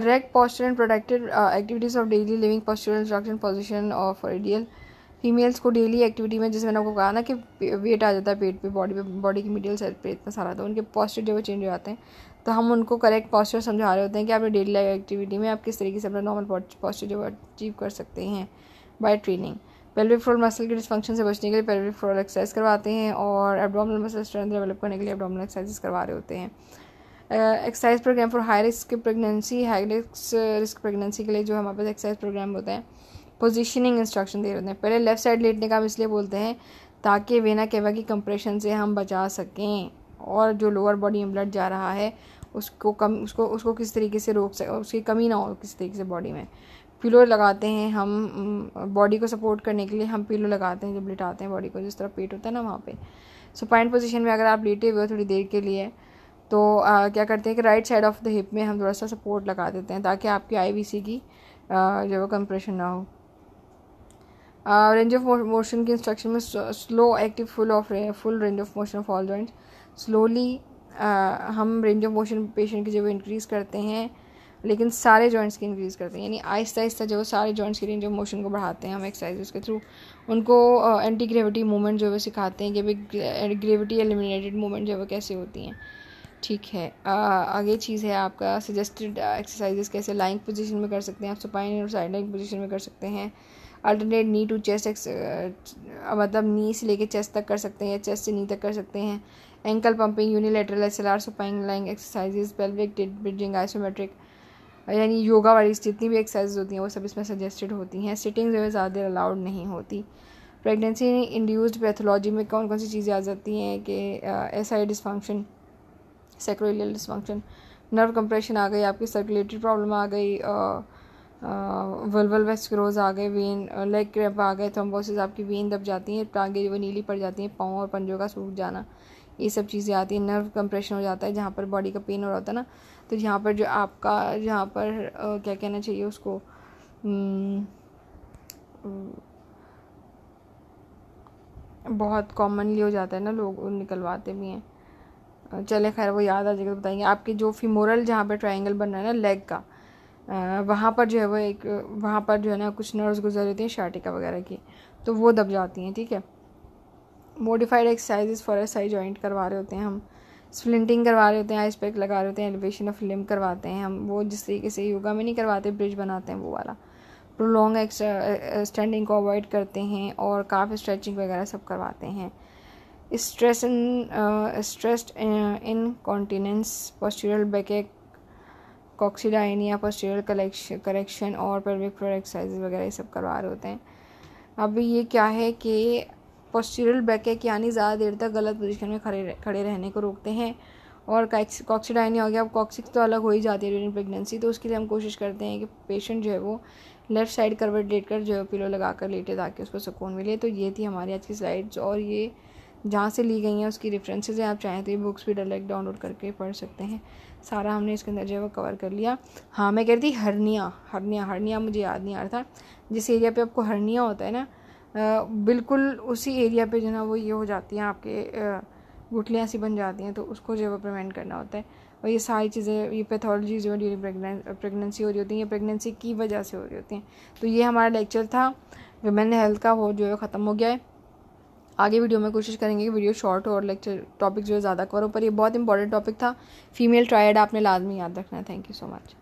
correct posture and protected activities of daily living posture instruction position of ideal females को डेली एक्टिविटी में जैसे मैंने आपको कहा ना कि वेट आ जाता है पेट पे बॉडी पे बॉडी की मीडियल सेल पे इतना सारा तो उनके पॉस्चर जो है चेंज हो जाते हैं तो हम उनको करेक्ट पॉस्चर समझा रहे होते हैं कि आपने डेली लाइफ एक्टिविटी में आप किस तरीके से अपना नॉर्मल पॉस्चर जो है अचीव कर सकते हैं by training pelvic floor muscle के डिस्फंक्शन से बचने के लिए पेल्विक फ्लोर एक्सरसाइज करवाते हैं और एब्डोमिनल मसल स्ट्रेंथ डेवलप करने के लिए एब्डोमिनल एक्सरसाइज करवा रहे होते हैं exercise programme for high risk pregnancy high risk risk pregnancy के लिए जो हमारे पास एक्सरसाइज प्रोग्राम होते हैं पोजिशनिंग इंस्ट्रक्शन दे रहे हैं पहले लेफ़्ट साइड लेटने का हम इसलिए बोलते हैं ताकि वेना केवा की कंप्रेशन से हम बचा सकें और जो लोअर बॉडी में ब्लड जा रहा है उसको कम उसको उसको किस तरीके से रोक सके उसकी कमी ना हो किस तरीके से बॉडी में पिलो लगाते हैं हम बॉडी को सपोर्ट करने के लिए हम पिलो लगाते हैं जब लेटाते हैं बॉडी को जिस तरह पेट होता है ना वहाँ पे सो पॉइंट पोजीशन में अगर आप लेटे हुए हो थोड़ी देर के लिए तो आ, क्या करते हैं कि right side of the hip में हम थोड़ा सा सपोर्ट लगा देते हैं ताकि आपकी आई की जो है कंप्रेशन ना हो रेंज ऑफ मोशन की इंस्ट्रक्शन में slow active full of full range of motion of all joints slowly हम रेंज ऑफ मोशन पेशेंट की जो इंक्रीज़ करते हैं लेकिन सारे जॉइंट्स की इंक्रीज़ करते हैं यानी आहिस्ता आहिस्ता जो सारे जॉइंट्स की रेंज ऑफ मोशन को बढ़ाते हैं हम एक्सरसाइज के थ्रू उनको एंटी ग्रेविटी मूवमेंट जो है सिखाते हैं कि भाई ग्रेविटी एलिमिनेटेड मूवमेंट जो है कैसे होती हैं ठीक है आ, आगे चीज़ है आपका सजेस्टेड एक्सरसाइजेस कैसे लाइंग पोजीशन में कर सकते हैं आप सुपाइन और साइड लाइन पोजीशन में कर सकते हैं अल्टरनेट नी टू चेस्ट मतलब नी से लेके चेस्ट तक कर सकते हैं या चेस्ट से नी तक कर सकते हैं ankle pumping unilateral S L R supine lying exercises pelvic did bridging isometric यानी योगा वाली जितनी भी एक्सरसाइज होती हैं वो सब इसमें सजेस्टेड होती हैं सिटिंग जो है ज़्यादा अलाउड नहीं होती प्रेगनेंसी इंड्यूस्ड पैथोलॉजी में कौन कौन सी चीज़ें आ जाती हैं कि S I dysfunction sacroiliac dysfunction nerve compression आ गई आपकी सर्कुलेटरी प्रॉब्लम आ गई वल्वल वेस्क्रोज आ गए वेन लेग क्रैप आ गए थ्रोम्बोसिस आपकी वेन दब जाती हैं टांगे वो नीली पड़ जाती हैं पाँव और पंजों का सूख जाना ये सब चीज़ें आती हैं नर्व कंप्रेशन हो जाता है जहाँ पर बॉडी का पेन हो रहा होता है ना तो यहाँ पर जो आपका जहाँ पर आ, क्या कहना चाहिए उसको बहुत कॉमनली हो जाता है ना लोग निकलवाते भी हैं चले खैर वो याद आ जाएगा तो बताएंगे आपके जो फिमोरल जहाँ पर ट्राइंगल बन रहा है ना लेग का वहाँ पर जो है वो एक वहाँ पर जो है ना कुछ नर्व्स गुजर रहती हैं शाटिका वगैरह की तो वो दब जाती हैं ठीक है modified exercises for S I joint करवा रहे होते हैं हम स्प्लिंटिंग करवा रहे होते हैं आइस पैक लगा रहे होते हैं एलिवेशन ऑफ लिम करवाते हैं हम वो जिस तरीके से योगा में नहीं करवाते ब्रिज बनाते हैं वो वाला प्रोलॉन्ग स्टैंडिंग को अवॉइड करते हैं और काफ़ी स्ट्रेचिंग वगैरह सब करवाते हैं stress in uh, in uh, posterior backache coccydynia posterior collection correction और पेल्विक फ्लोर एक्सरसाइज वगैरह ये सब करवा रहे होते हैं अब ये क्या है कि पोस्टीरियल बैकेक यानी ज़्यादा देर तक गलत पोजीशन में खड़े खड़े रहने को रोकते हैं और कॉक्सीडाइनिया हो गया अब कॉक्सिक तो अलग हो ही जाती है ड्यूरिंग प्रेगनेंसी तो उसके लिए हम कोशिश करते हैं कि पेशेंट जो है वो लेफ़्ट साइड करवट लेट कर जो है पिलो लगा कर लेटे ताकि उसको सुकून मिले तो ये थी हमारी आज की स्लाइड्स और ये जहाँ से ली गई हैं उसकी रेफरेंसेज हैं आप चाहें तो ये बुक्स भी डायरेक्ट डाउनलोड करके पढ़ सकते हैं सारा हमने इसके अंदर जो है वो कवर कर लिया हाँ मैं कह रही थी हरनिया हरनिया हरनिया मुझे याद नहीं आ रहा था जिस एरिया पे आपको हरनिया होता है ना बिल्कुल उसी एरिया पे जो है ना वो ये हो जाती हैं आपके गुटलियाँ सी बन जाती हैं तो उसको जो है वो प्रिवेंट करना होता है और ये सारी चीज़ें ये पैथोलॉजी जो है ड्यूरिंग प्रेगनेंसी हो रही होती हैं ये प्रेगनेंसी की वजह से हो रही होती हैं तो ये हमारा लेक्चर था वेमेन हेल्थ का वो जो है ख़त्म हो गया है आगे वीडियो में कोशिश करेंगे कि वीडियो शॉर्ट हो और लेक्चर टॉपिक जो है ज़्यादा करो पर ये बहुत इंपॉर्टेंट टॉपिक था फीमेल ट्रायड आपने लाजमी याद रखना है थैंक यू सो मच